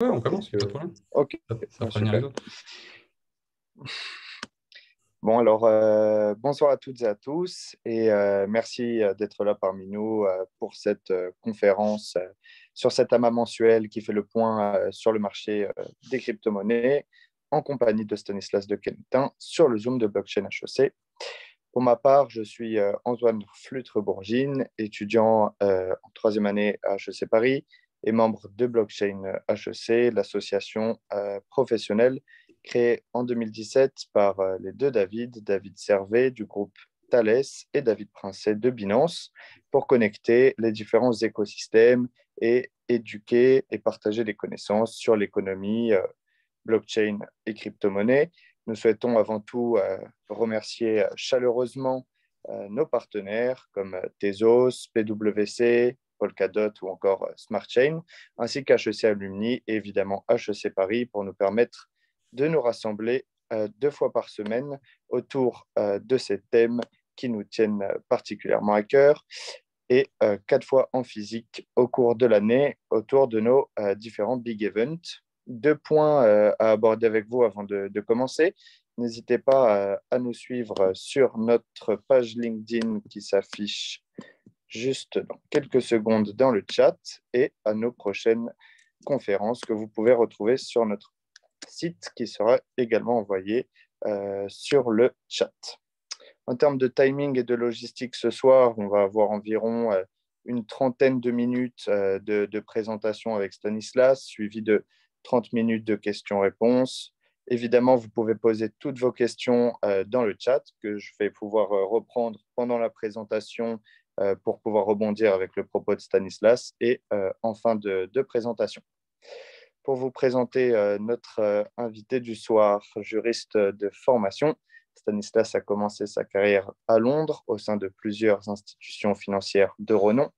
on commence, Ok. Ça, Bon, alors, euh, bonsoir à toutes et à tous et euh, merci euh, d'être là parmi nous pour cette conférence sur cet AMA mensuel qui fait le point sur le marché des crypto-monnaies en compagnie de Stanislas de Quentin sur le Zoom de Blockchain HEC. Pour ma part, je suis Antoine Flutre-Bourgine, étudiant en troisième année à HEC Paris et membre de Blockchain HEC, l'association euh, professionnelle créée en 2017 par euh, les deux David, David Servet du groupe Thales et David Princet de Binance, pour connecter les différents écosystèmes et éduquer et partager des connaissances sur l'économie, euh, blockchain et crypto-monnaie. Nous souhaitons avant tout remercier chaleureusement nos partenaires comme Tezos, PwC, Polkadot ou encore euh, Smart Chain, ainsi qu'HEC Alumni et évidemment HEC Paris pour nous permettre de nous rassembler euh, deux fois par semaine autour euh, de ces thèmes qui nous tiennent particulièrement à cœur et quatre fois en physique au cours de l'année autour de nos différents big events. Deux points à aborder avec vous avant de, commencer. N'hésitez pas à nous suivre sur notre page LinkedIn qui s'affiche juste dans quelques secondes dans le chat et à nos prochaines conférences que vous pouvez retrouver sur notre site qui sera également envoyé euh, sur le chat. En termes de timing et de logistique ce soir, on va avoir environ euh, une trentaine de minutes euh, de, présentation avec Stanislas, suivi de 30 minutes de questions-réponses. Évidemment, vous pouvez poser toutes vos questions dans le chat que je vais pouvoir reprendre pendant la présentation euh, pour pouvoir rebondir avec le propos de Stanislas et euh, en fin de, présentation pour vous présenter euh, notre invité du soir, juriste de formation. Stanislas a commencé sa carrière à Londres au sein de plusieurs institutions financières de renom.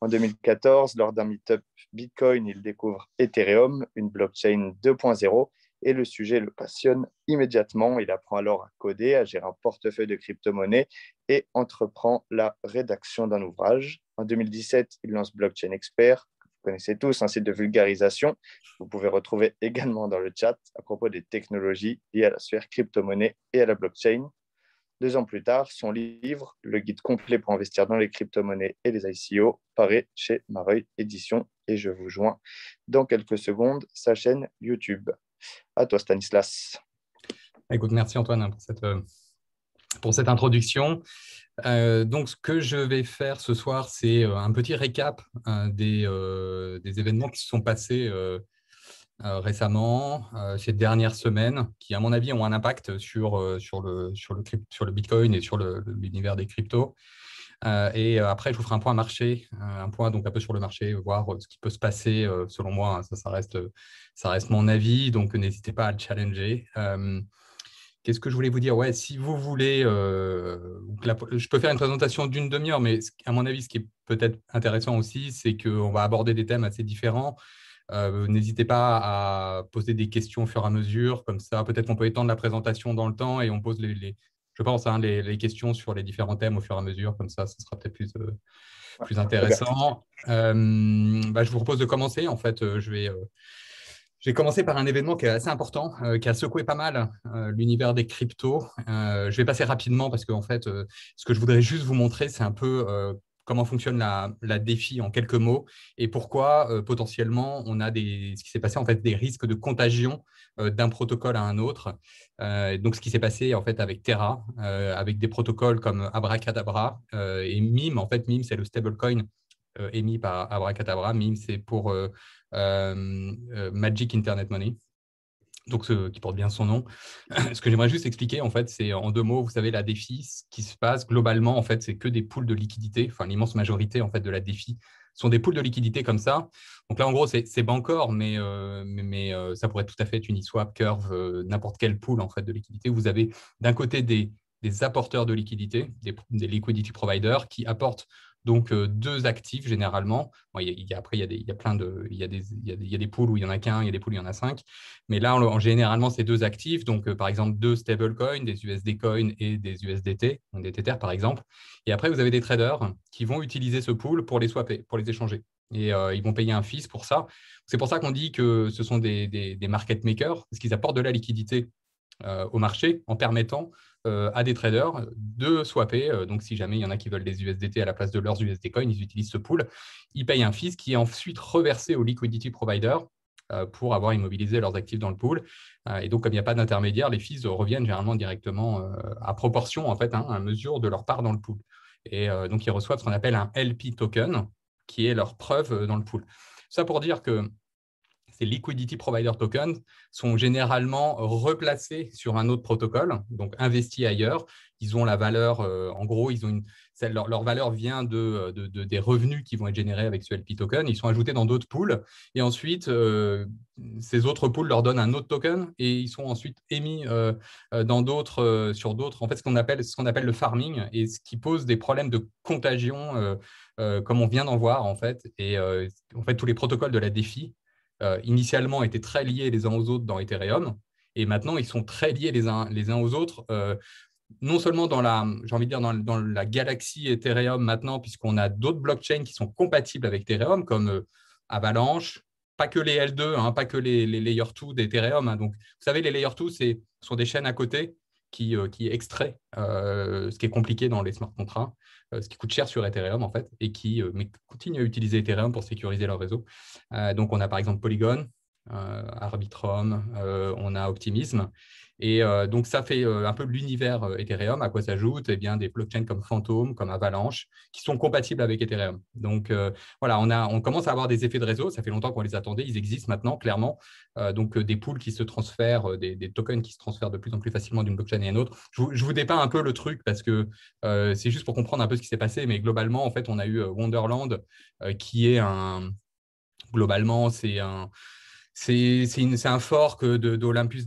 En 2014, lors d'un meet-up Bitcoin, il découvre Ethereum, une blockchain 2.0, et le sujet le passionne immédiatement. Il apprend alors à coder, à gérer un portefeuille de crypto-monnaies et entreprend la rédaction d'un ouvrage. En 2017, il lance Blockchain Expert, que vous connaissez tous, un site de vulgarisation. Vous pouvez retrouver également dans le chat à propos des technologies liées à la sphère crypto-monnaie et à la blockchain. Deux ans plus tard, son livre, Le guide complet pour investir dans les crypto-monnaies et les ICO, paraît chez Mareuil Édition et je vous joins dans quelques secondes sa chaîne YouTube. À toi, Stanislas. merci Antoine hein, pour cette, euh, pour cette introduction. Euh, donc, ce que je vais faire ce soir, c'est euh, un petit récap des, des, événements qui se sont passés récemment, ces dernières semaines, qui, à mon avis, ont un impact sur, sur, le, sur, le, sur le Bitcoin et sur l'univers des cryptos. Euh, et euh, après, je vous ferai un point marché, euh, un point donc un peu sur le marché, voir ce qui peut se passer selon moi. Hein, ça, reste, ça reste mon avis, donc n'hésitez pas à le challenger. Qu'est-ce que je voulais vous dire Ouais, si vous voulez, je peux faire une présentation d'une demi-heure, mais à mon avis, ce qui est peut-être intéressant aussi, c'est qu'on va aborder des thèmes assez différents. N'hésitez pas à poser des questions au fur et à mesure, comme ça, peut-être qu'on peut étendre la présentation dans le temps et on pose les, les, je pense, hein, les, questions sur les différents thèmes au fur et à mesure, comme ça, ce sera peut-être plus, euh, plus intéressant. Euh, bah, je vous propose de commencer. En fait, euh, je vais, j'ai commencé par un événement qui est assez important, qui a secoué pas mal l'univers des cryptos. je vais passer rapidement parce que, fait, ce que je voudrais juste vous montrer, c'est un peu comment fonctionne la, défi en quelques mots et pourquoi euh, potentiellement on a des, qui s'est passé en fait des risques de contagion euh, d'un protocole à un autre. Euh, donc ce qui s'est passé en fait avec Terra, avec des protocoles comme Abracadabra et Mime. En fait, Mime c'est le stablecoin émis par Abracadabra. Mime c'est pour Magic Internet Money donc ce, qui porte bien son nom. ce que j'aimerais juste expliquer, en fait, c'est en deux mots, vous savez, la défi, ce qui se passe globalement, en fait, c'est que des poules de liquidité, enfin l'immense majorité, en fait, de la défi sont des poules de liquidité comme ça. Donc là, en gros, c'est Bancor, mais, euh, mais, euh, ça pourrait tout à fait une être Uniswap, Curve, euh, n'importe quelle poule, en fait, de liquidité. Vous avez d'un côté des, apporteurs de liquidités, des liquidity providers qui apportent donc deux actifs généralement. après, il y a, des, il plein de, il des, il pools où il n'y en a qu'un, il y a des pools où il y en a cinq. Mais là, en, généralement, c'est deux actifs. Donc, par exemple, deux stablecoins, des USD coins et des USDT, des Tether par exemple. Et après, vous avez des traders qui vont utiliser ce pool pour les swapper, pour les échanger. Et ils vont payer un fils pour ça. C'est pour ça qu'on dit que ce sont des, market makers, parce qu'ils apportent de la liquidité au marché en permettant euh, à des traders de swapper. Euh, donc, si jamais il y en a qui veulent des USDT à la place de leurs USD coin ils utilisent ce pool. Ils payent un fees qui est ensuite reversé au liquidity provider euh, pour avoir immobilisé leurs actifs dans le pool. Et donc, comme il n'y a pas d'intermédiaire, les fees reviennent généralement directement à proportion, en fait, hein, à mesure de leur part dans le pool. Et donc, ils reçoivent ce qu'on appelle un LP token, qui est leur preuve dans le pool. Ça pour dire que ces liquidity provider tokens sont généralement replacés sur un autre protocole, donc investis ailleurs. Ils ont la valeur, euh, en gros, ils ont leur, valeur vient de, des revenus qui vont être générés avec ce LP token. Ils sont ajoutés dans d'autres pools et ensuite, euh, ces autres pools leur donnent un autre token et ils sont ensuite émis euh, dans d'autres, sur d'autres. En fait, ce qu'on appelle, ce qu'on appelle le farming et ce qui pose des problèmes de contagion, comme on vient d'en voir en fait. Et en fait, tous les protocoles de la défi euh, initialement étaient très liés les uns aux autres dans Ethereum, et maintenant ils sont très liés les uns, les uns aux autres, euh, non seulement dans la, j'ai envie de dire, dans, dans, la galaxie Ethereum maintenant, puisqu'on a d'autres blockchains qui sont compatibles avec Ethereum, comme euh, Avalanche, pas que les L2, hein, pas que les, les Layer 2 d'Ethereum. Hein. donc, vous savez, les Layer 2, ce sont des chaînes à côté qui, euh, extrait euh, ce qui est compliqué dans les smart contrats, euh, ce qui coûte cher sur Ethereum en fait, et qui mais continue à utiliser Ethereum pour sécuriser leur réseau. donc on a par exemple Polygon, Arbitrum, on a Optimism, et euh, donc, ça fait euh, un peu l'univers euh, Ethereum, à quoi s'ajoutent eh bien, des blockchains comme Phantom, comme Avalanche, qui sont compatibles avec Ethereum. Donc, voilà, on, a, on commence à avoir des effets de réseau. Ça fait longtemps qu'on les attendait. Ils existent maintenant, clairement. donc, des pools qui se transfèrent, des, tokens qui se transfèrent de plus en plus facilement d'une blockchain à une autre. Je vous, je vous dépeins un peu le truc parce que c'est juste pour comprendre un peu ce qui s'est passé. Mais globalement, en fait, on a eu Wonderland, qui est un. Globalement, c'est un c'est un fort que d'Olympus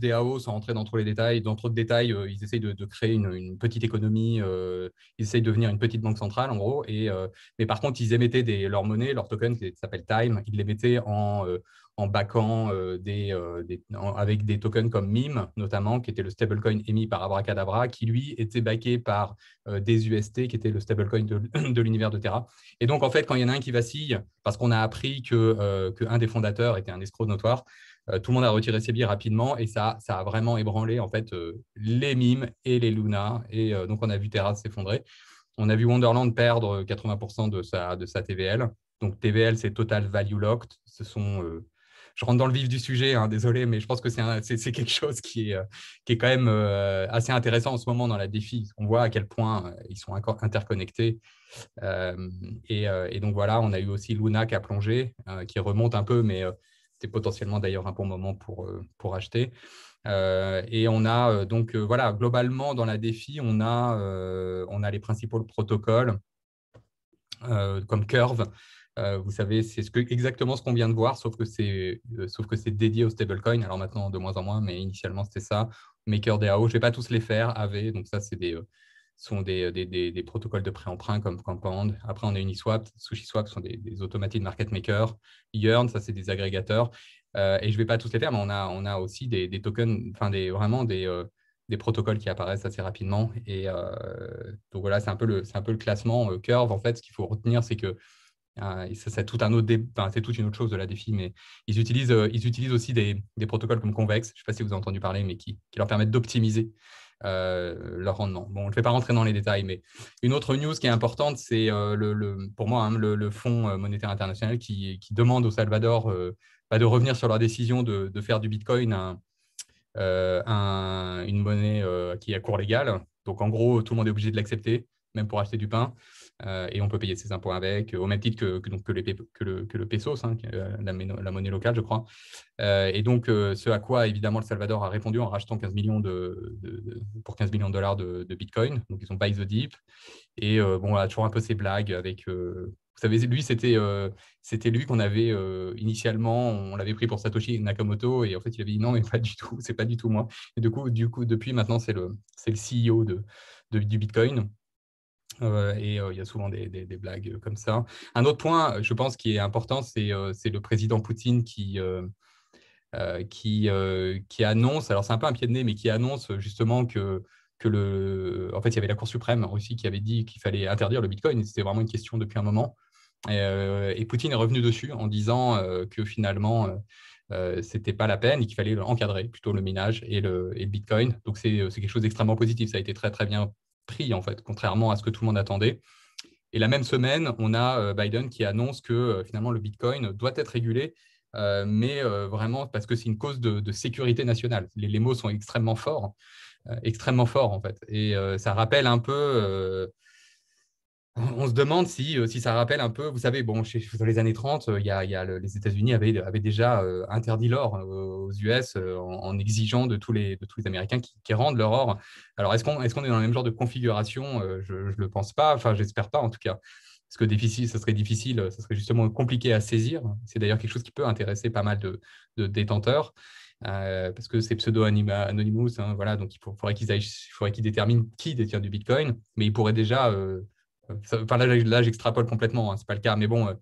de, d'Olympus DAO, sans entrer dans trop les détails. Dans trop de détails, euh, ils essayent de, de créer une, petite économie, euh, ils essayent de devenir une petite banque centrale, en gros. Et, euh, mais par contre, ils émettaient des, leur monnaie, leur token qui s'appelle Time, ils mettaient en, euh, en backant euh, des, euh, avec des tokens comme MIME, notamment, qui était le stablecoin émis par Abracadabra, qui lui était backé par euh, des UST, qui était le stablecoin de, l'univers de Terra. Et donc, en fait, quand il y en a un qui vacille, parce qu'on a appris que, des fondateurs était un escroc notoire, tout le monde a retiré ses billets rapidement et ça, ça a vraiment ébranlé en fait les mimes et les Luna. Et donc, on a vu Terra s'effondrer. On a vu Wonderland perdre 80% de sa, de sa TVL. Donc, TVL, c'est Total Value Locked. Ce sont je rentre dans le vif du sujet, hein, désolé, mais je pense que c'est quelque chose qui est, euh, quand même euh, assez intéressant en ce moment dans la défi. On voit à quel point euh, ils sont interconnectés. Et, donc voilà, on a eu aussi Luna qui a plongé, qui remonte un peu, mais c'était potentiellement d'ailleurs un bon moment pour, acheter. et on a donc voilà globalement dans la défi on a on a les principaux protocoles comme Curve euh, vous savez, c'est ce exactement ce qu'on vient de voir, sauf que c'est euh, sauf que c'est dédié au stablecoin. Alors maintenant, de moins en moins, mais initialement, c'était ça. Maker DAO, je ne vais pas tous les faire. AV, donc ça, c'est des euh, sont des, des, des, protocoles de pré-emprunt comme Compound. Après, on a Uniswap, SushiSwap sont des, de market makers. Yearn, ça, c'est des agrégateurs. et je ne vais pas tous les faire, mais on a, on a aussi des, tokens, enfin, des, vraiment des, des protocoles qui apparaissent assez rapidement. Et donc voilà, c'est un, peu un peu le classement Curve. En fait, ce qu'il faut retenir, c'est que euh, c'est c'est toute une autre chose de la défi, mais ils utilisent, euh, aussi des, protocoles comme Convex, je ne sais pas si vous avez entendu parler, mais qui, leur permettent d'optimiser euh, leur rendement. Bon, je ne vais pas rentrer dans les détails, mais une autre news qui est importante, c'est pour moi hein, le, Fonds monétaire international qui, demande au Salvador de revenir sur leur décision de, faire du Bitcoin une monnaie qui est à cours légal. Donc en gros, tout le monde est obligé de l'accepter, même pour acheter du pain. Euh, et on peut payer ses impôts avec, euh, au même titre que, donc, que, le, que le pesos, hein, euh, la, monnaie locale, je crois. et donc, ce à quoi, évidemment, le Salvador a répondu en rachetant 15 millions de, pour 15 millions de dollars de, Bitcoin. Donc, ils ont buy the deep. Et bon, on a toujours un peu ces blagues avec... vous savez, lui, c'était c'était lui qu'on avait initialement, on l'avait pris pour Satoshi Nakamoto, et en fait, il avait dit non, mais pas du tout, c'est pas du tout moi. Et du coup, du coup depuis maintenant, c'est le, le CEO de, du Bitcoin. Euh, et euh, il y a souvent des, blagues euh, comme ça. Un autre point, je pense, qui est important, c'est le président Poutine qui, qui, qui annonce, alors c'est un peu un pied de nez, mais qui annonce justement que, que le... En fait, il y avait la Cour suprême en Russie qui avait dit qu'il fallait interdire le Bitcoin. C'était vraiment une question depuis un moment. Et, Poutine est revenu dessus en disant que finalement, euh, c'était pas la peine et qu'il fallait encadrer plutôt le minage et le, et le Bitcoin. Donc c'est quelque chose d'extrêmement positif. Ça a été très très bien pris, en fait, contrairement à ce que tout le monde attendait. Et la même semaine, on a euh, Biden qui annonce que euh, finalement le Bitcoin doit être régulé, euh, mais vraiment parce que c'est une cause de, sécurité nationale. Les, mots sont extrêmement forts, hein, extrêmement forts en fait. Et ça rappelle un peu on se demande si, euh, si ça rappelle un peu, vous savez, bon, chez, dans les années 30, euh, il y les États-Unis avaient, déjà euh, interdit l'or aux US en, exigeant de tous les, tous les Américains qui, qui rendent leur or. Alors, est-ce qu'on est, dans le même genre de configuration Je ne le pense pas, enfin, j'espère pas en tout cas. Parce que difficile, ça serait difficile, ça serait justement compliqué à saisir. C'est d'ailleurs quelque chose qui peut intéresser pas mal de, détenteurs. parce que c'est pseudo anonymous, hein, voilà, donc il faudrait qu'ils déterminent qui détient du Bitcoin, mais ils pourraient déjà Enfin, là, là j'extrapole complètement, hein, ce n'est pas le cas, mais bon, euh,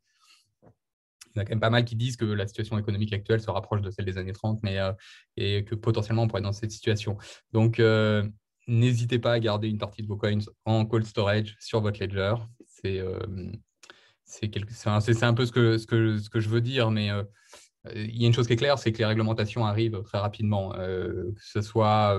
il y en a quand même pas mal qui disent que la situation économique actuelle se rapproche de celle des années 30, mais euh, et que potentiellement on pourrait être dans cette situation. Donc, euh, n'hésitez pas à garder une partie de vos coins en cold storage sur votre ledger. C'est un peu ce que, ce, ce que je veux dire, mais il y a une chose qui est claire, c'est que les réglementations arrivent très rapidement, que ce soit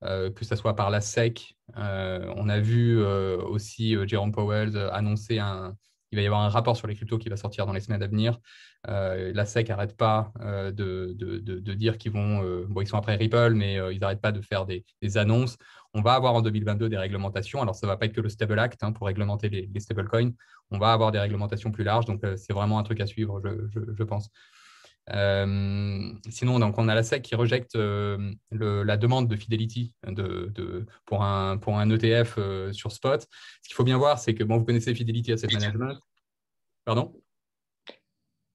que ce soit par la SEC, euh, on a vu euh, aussi euh, Jérôme Powell annoncer un, il va y avoir un rapport sur les cryptos qui va sortir dans les semaines à venir. la SEC n'arrête pas de, dire qu'ils vont, ils sont après Ripple, mais ils n'arrêtent pas de faire des, annonces. On va avoir en 2022 des réglementations. Alors, ça ne va pas être que le Stable Act hein, pour réglementer les, stablecoins. On va avoir des réglementations plus larges. Donc, c'est vraiment un truc à suivre, je pense. Euh, sinon, donc, on a la SEC qui rejette euh, la demande de Fidelity de, pour, un, ETF euh, sur spot. Ce qu'il faut bien voir, c'est que bon, vous connaissez Fidelity Asset Management. Pardon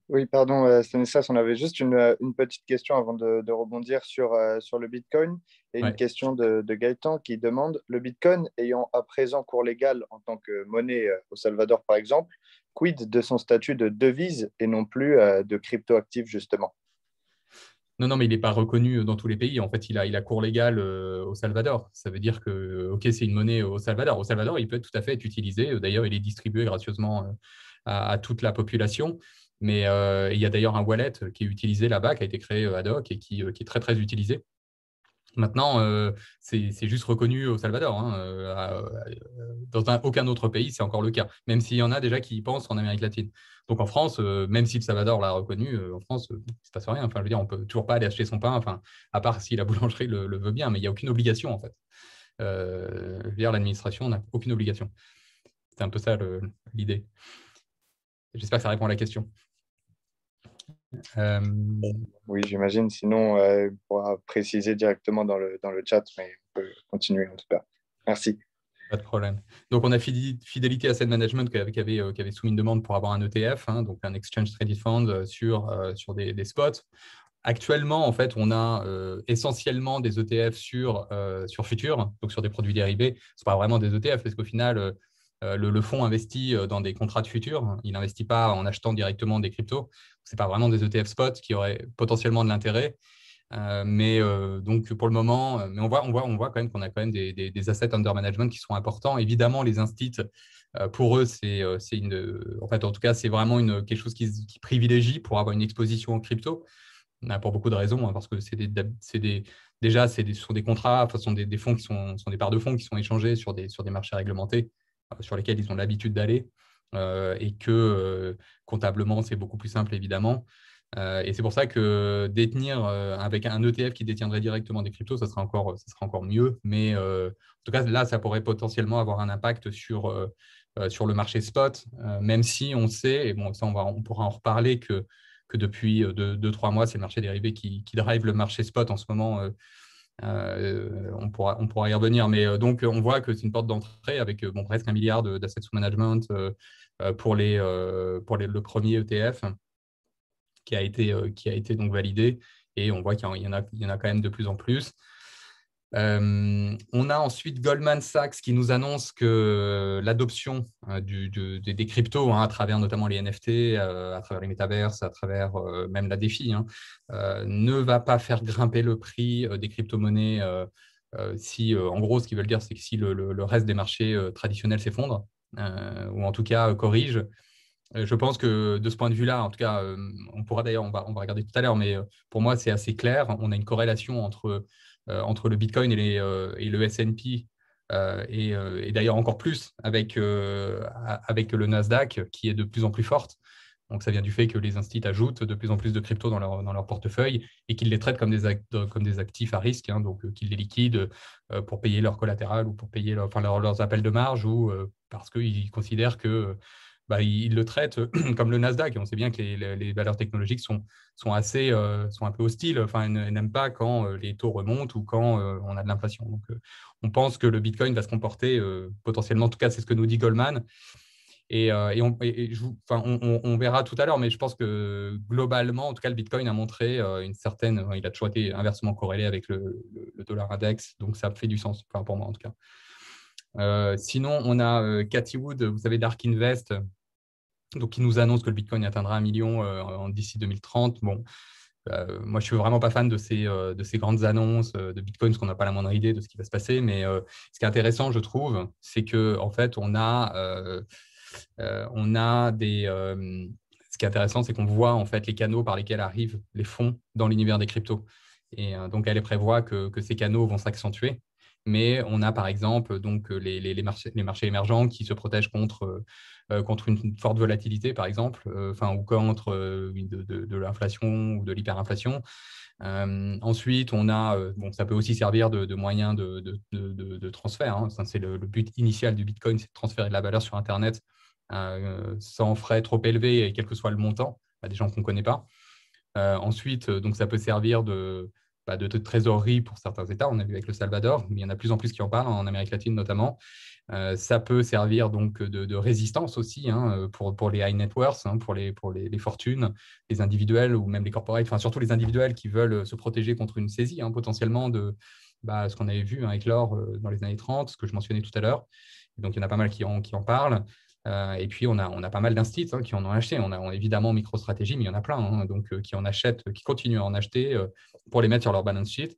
Oui, pardon, Stanislas, on avait juste une, petite question avant de, rebondir sur, le Bitcoin et une question de, de, Gaëtan qui demande le Bitcoin ayant à présent cours légal en tant que monnaie au Salvador, par exemple, quid de son statut de devise et non plus euh, de cryptoactif, justement non, non, mais il n'est pas reconnu dans tous les pays. En fait, il a, il a cours légal euh, au Salvador. Ça veut dire que, euh, OK, c'est une monnaie au Salvador. Au Salvador, il peut tout à fait être utilisé. D'ailleurs, il est distribué gracieusement à, toute la population. Mais il y a d'ailleurs un wallet qui est utilisé là-bas, qui a été créé ad hoc et qui est très, très utilisé. Maintenant, euh, c'est juste reconnu au Salvador. Hein, euh, euh, dans aucun autre pays, c'est encore le cas, même s'il y en a déjà qui y pensent en Amérique latine. Donc en France, même si le Salvador l'a reconnu, en France, il ne se passe rien. Enfin, je veux dire, on peut toujours pas aller acheter son pain, enfin, à part si la boulangerie le, veut bien, mais il n'y a aucune obligation, en fait. l'administration n'a aucune obligation. C'est un peu ça l'idée. J'espère que ça répond à la question. Euh, oui, j'imagine. Sinon, on euh, pourra préciser directement dans le, dans le chat, mais on peut continuer en tout cas. Merci. Pas de problème. Donc, on a Fidélité Asset Management euh, qui avait, soumis une demande pour avoir un ETF, hein, donc un Exchange Traded Fund sur, sur des, des, spots. Actuellement, en fait, on a essentiellement des ETF sur, sur futures, donc sur des produits dérivés. Ce pas vraiment des ETF parce qu'au final, euh, le, fonds investit euh, dans des contrats de futur. Il n'investit pas en achetant directement des cryptos. Ce n'est pas vraiment des ETF spots qui auraient potentiellement de l'intérêt. Euh, mais donc pour le moment, on voit, quand même qu'on a quand même des, assets under management qui sont importants. Évidemment, les instits, pour eux, c'est en fait, en tout cas, c'est vraiment quelque chose qui, privilégie pour avoir une exposition en crypto. Pour beaucoup de raisons, hein, parce que c'est des, déjà, ce sont des contrats, ce sont des, fonds qui sont, des parts de fonds qui sont échangées sur des, sur des marchés réglementés. Euh, sur lesquels ils ont l'habitude d'aller euh, et que euh, comptablement, c'est beaucoup plus simple, évidemment. et c'est pour ça que détenir avec un ETF qui détiendrait directement des cryptos, ça serait encore, ça sera encore mieux. Mais en tout cas, là, ça pourrait potentiellement avoir un impact sur, sur le marché spot, même si on sait, et bon, ça, on, va, on pourra en reparler, que que depuis 2-3 mois, c'est le marché dérivé qui, drive le marché spot en ce moment euh, on, pourra, y revenir, mais euh, donc on voit que c'est une porte d'entrée avec euh, bon, presque un milliard d'assets sous management pour, le premier ETF qui a été, donc validé et on voit qu'il y, y en a quand même de plus en plus on a ensuite Goldman Sachs qui nous annonce que euh, l'adoption euh, des cryptos, hein, à travers notamment les NFT, euh, à travers les métaverses, à travers même la défi, hein, ne va pas faire grimper le prix des crypto-monnaies. si, en gros, ce qu'ils veulent dire, c'est que si le, reste des marchés traditionnels s'effondre, ou en tout cas corrige, je pense que de ce point de vue-là, en tout cas, on pourra d'ailleurs, on va, on va regarder tout à l'heure, mais pour moi, c'est assez clair. On a une corrélation entre euh, entre le Bitcoin et, euh, le S&P, euh, et, d'ailleurs encore plus avec, avec le Nasdaq, qui est de plus en plus forte. Donc, ça vient du fait que les instituts ajoutent de plus en plus de crypto dans leur, dans leur portefeuille et qu'ils les traitent comme des, comme des actifs à risque, hein, donc qu'ils les liquident pour payer leur collatéral ou pour payer leurs appels de marge ou parce qu'ils considèrent que bah, il ils le traite euh, comme le Nasdaq. Et on sait bien que les, valeurs technologiques sont, assez, euh, sont un peu hostiles. Enfin, elles n'aiment pas quand euh, les taux remontent ou quand on a de l'inflation. Donc, on pense que le Bitcoin va se comporter potentiellement, en tout cas, c'est ce que nous dit Goldman. Et, on, on, verra tout à l'heure, mais je pense que globalement, en tout cas, le Bitcoin a montré une certaine. Il a toujours été inversement corrélé avec le, dollar index, donc ça fait du sens, pour moi en tout cas. sinon, on a Cathy Wood, vous savez, Dark Invest, donc, il nous annonce que le Bitcoin atteindra un million euh, d'ici 2030. Bon, euh, moi, je suis vraiment pas fan de ces, euh, de ces grandes annonces de Bitcoin, parce qu'on n'a pas la moindre idée de ce qui va se passer. Mais ce qui est intéressant, je trouve, c'est que en fait, on a, on a des. ce qui est intéressant, c'est qu'on voit en fait les canaux par lesquels arrivent les fonds dans l'univers des cryptos. Et donc, elle prévoit que, ces canaux vont s'accentuer mais on a par exemple donc euh, les, marchés, les marchés, émergents qui se protègent contre, euh, euh, contre une forte volatilité, par exemple, ou contre de, l'inflation ou de l'hyperinflation. ensuite, on a, ça peut aussi servir de, de moyen de, transfert. Hein. C'est le, but initial du Bitcoin, c'est de transférer de la valeur sur Internet sans frais trop élevés quel que soit le montant à des gens qu'on ne connaît pas. ensuite, donc, ça peut servir de, de, trésorerie pour certains États. On a vu avec le Salvador, mais il y en a de plus en plus qui en parlent, en Amérique latine notamment. Euh, ça peut servir donc de, résistance aussi hein, pour, pour, les high net worth, hein, pour, les, pour les, fortunes, les individuels ou même les corporates, enfin surtout les individuels qui veulent se protéger contre une saisie hein, potentiellement de bah, ce qu'on avait vu avec l'or euh, dans les années 30, ce que je mentionnais tout à l'heure. Donc il y en a pas mal qui en, qui en parlent. Euh, et puis, on a, on a pas mal d'instituts hein, qui en ont acheté. On a évidemment MicroStratégie, mais il y en a plein, hein, donc, euh, qui en achètent, euh, qui continuent à en acheter pour les mettre sur leur balance sheet.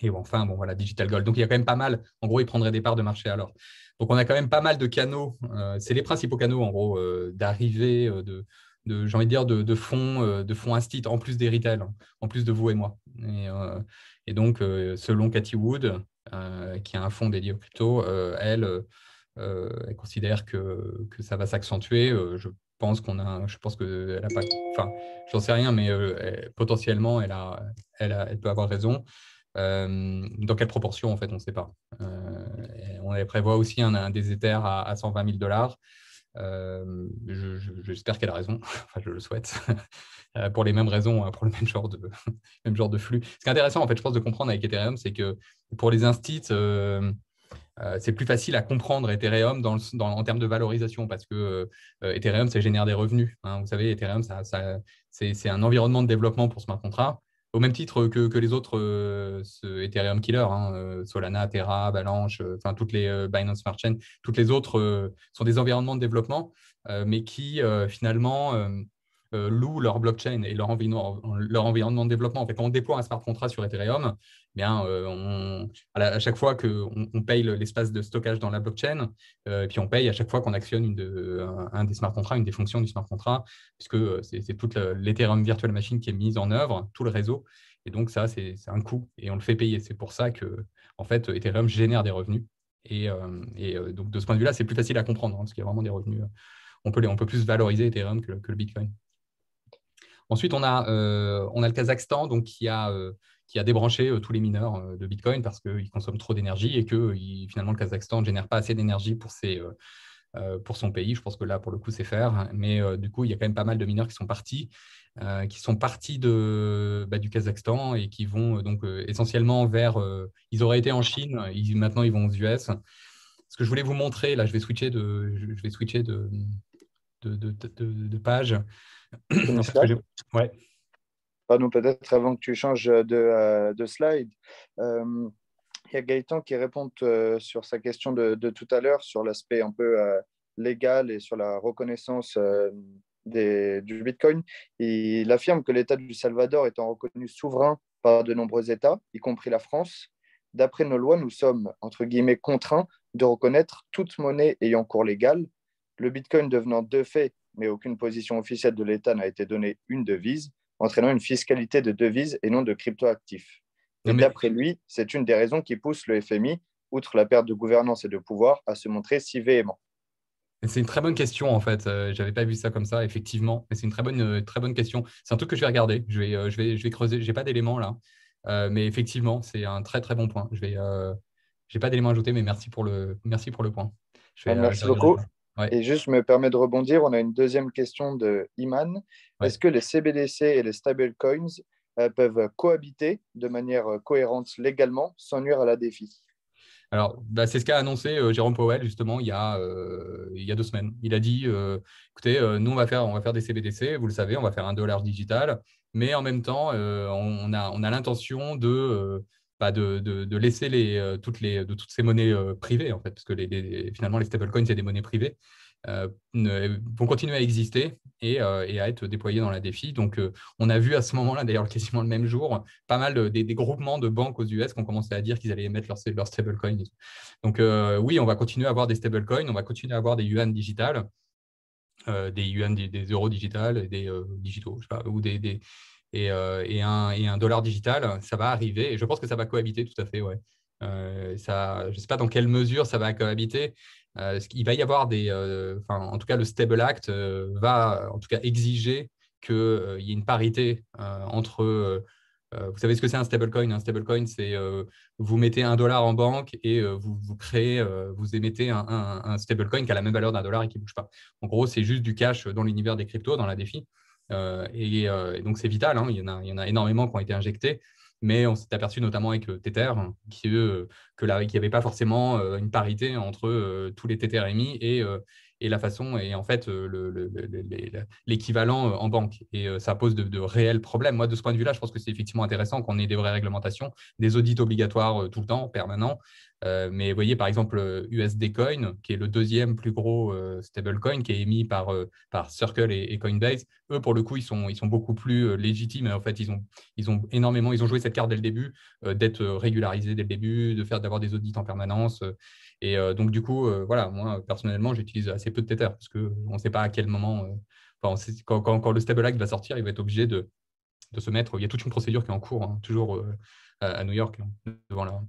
Et enfin, bon, voilà, Digital Gold. Donc, il y a quand même pas mal. En gros, ils prendraient des parts de marché alors. Donc, on a quand même pas mal de canaux. c'est les principaux canaux, en gros, d'arrivée de, j'ai envie de dire, de, fonds, de fonds en plus des retail, hein, en plus de vous et moi. Et, donc, selon Cathy Wood, qui a un fonds dédié aux elle euh, elle considère que, que ça va s'accentuer. Euh, je pense qu'on a, je pense qu'elle a pas, enfin, j'en sais rien, mais euh, potentiellement, elle a, elle a, elle peut avoir raison. dans quelle proportion, en fait, on ne sait pas. on prévoit aussi un, des éthers à, 120 000 dollars. J'espère qu'elle a raison, enfin, je le souhaite, pour les mêmes raisons, hein, pour le même genre de, même genre de flux. Ce qui est intéressant, en fait, je pense, de comprendre avec Ethereum, c'est que pour les instits, euh, c'est plus facile à comprendre Ethereum en termes de valorisation parce que euh, Ethereum, ça génère des revenus. Hein. Vous savez, Ethereum, c'est un environnement de développement pour smart contrat au même titre que, les autres euh, Ethereum Killer, hein, Solana, Terra, Avalanche, toutes les Binance Smart Chain, toutes les autres sont des environnements de développement, mais qui finalement louent leur blockchain et leur, leur, environnement de développement. En fait, quand on déploie un smart contract sur Ethereum, bien, euh, à, chaque fois qu'on on paye l'espace de stockage dans la blockchain, et euh, puis on paye à chaque fois qu'on actionne un, des smart contrats, une des fonctions du smart contrat puisque euh, c'est toute l'Ethereum Virtual Machine qui est mise en œuvre, tout le réseau. Et donc, ça, c'est un coût et on le fait payer. C'est pour ça que, en fait, Ethereum génère des revenus. Et, donc, de ce point de vue-là, c'est plus facile à comprendre hein, parce qu'il y a vraiment des revenus. On peut, on peut plus valoriser Ethereum que, le Bitcoin. Ensuite, on a, on a le Kazakhstan donc, qui a qui a débranché euh, tous les mineurs euh, de Bitcoin parce qu'ils consomment trop d'énergie et que euh, finalement le Kazakhstan ne génère pas assez d'énergie pour son pays. Je pense que là, pour le coup, c'est faire. Mais du coup, il y a quand même pas mal de mineurs qui sont partis, qui sont partis bah, du Kazakhstan et qui vont donc essentiellement vers. ils auraient été en Chine, maintenant ils vont aux US. Ce que je voulais vous montrer, là, je vais switcher de, je vais switcher de page. ouais pardon, peut-être avant que tu changes de, euh, slide. Euh, il y a Gaëtan qui répond euh, sur sa question de, tout à l'heure, sur l'aspect un peu légal et sur la reconnaissance du Bitcoin. Il affirme que l'État du Salvador étant reconnu souverain par de nombreux États, y compris la France, d'après nos lois, nous sommes, entre guillemets, contraints de reconnaître toute monnaie ayant cours légal, le Bitcoin devenant de fait, mais aucune position officielle de l'État n'a été donnée, une devise, entraînant une fiscalité de devises et non de cryptoactifs. Et d'après lui, c'est une des raisons qui pousse le FMI, outre la perte de gouvernance et de pouvoir, à se montrer si véhément. C'est une très bonne question en fait. Euh, j'avais pas vu ça comme ça, effectivement. Mais c'est une très bonne, euh, très bonne question. C'est un truc que je vais regarder. Je vais, euh, je vais, je vais creuser. J'ai pas d'éléments là, mais effectivement, c'est un très très bon point. Je vais, j'ai pas d'éléments ajouter, mais merci pour le, merci pour le point. Bah, merci beaucoup. Et juste, me permet de rebondir, on a une deuxième question de Iman. Est-ce que les CBDC et les stable coins euh, peuvent cohabiter de manière euh, cohérente légalement sans nuire à la défi alors, bah, c'est ce qu'a annoncé euh, Jérôme Powell justement il y, a, il y deux semaines. Il a dit écoutez, nous on va faire on va faire des CBDC, vous le savez, on va faire un dollar digital, mais en même temps on a, on a l'intention de pas de, de, laisser les, euh, toutes, les, de toutes ces monnaies euh, privées, en fait, parce que les, les, finalement, les stablecoins, c'est des monnaies privées, euh, vont continuer à exister et, à être déployées dans la défi. Donc, on a vu à ce moment-là, d'ailleurs, quasiment le même jour, pas mal des, groupements de banques aux US qui ont commencé à dire qu'ils allaient émettre leurs stablecoins. Donc, oui, on va continuer à avoir des stablecoins, on va continuer à avoir des yuan digitales, des yuan, des, euros digitales, des digitaux, ou des euh, et, un, dollar digital, ça va arriver. Et je pense que ça va cohabiter tout à fait. Ouais. Euh, ça, je ne sais pas dans quelle mesure ça va cohabiter. Euh, il va y avoir des. en tout cas, le Stable Act va en tout cas exiger qu'il y ait une parité entre. vous savez ce que c'est un stablecoin Un stablecoin, c'est vous mettez un dollar en banque et vous, créez, vous émettez un, un, un stablecoin qui a la même valeur d'un dollar et qui ne bouge pas. En gros, c'est juste du cash dans l'univers des cryptos, dans la défi. Euh, euh, et, donc, c'est vital. Hein. Il, y en a, il y en a énormément qui ont été injectés mais on s'est aperçu notamment avec euh, Tether qu'il n'y avait pas forcément une parité entre tous les Tether et, et la façon et en fait l'équivalent en banque. Et ça pose de, de, réels problèmes. Moi, de ce point de vue-là, je pense que c'est effectivement intéressant qu'on ait des vraies réglementations, des audits obligatoires tout le temps, permanents, euh, mais vous voyez, par exemple, USD euh, Coin, qui est le deuxième plus gros euh, stablecoin, qui est émis par, par Circle et, Coinbase, eux, pour le coup, ils sont, ils sont beaucoup plus légitimes. En fait, ils ont, ils ont énormément, ils ont joué cette carte dès le début, d'être régularisés dès le début, de faire d'avoir des audits en permanence. et donc, du coup, voilà, moi, personnellement, j'utilise assez peu de Tether, parce qu'on ne sait pas à quel moment, quand, le stable le va sortir, il va être obligé de, de se mettre. Il y a toute une procédure qui est en cours, hein, toujours à New York, hein, devant la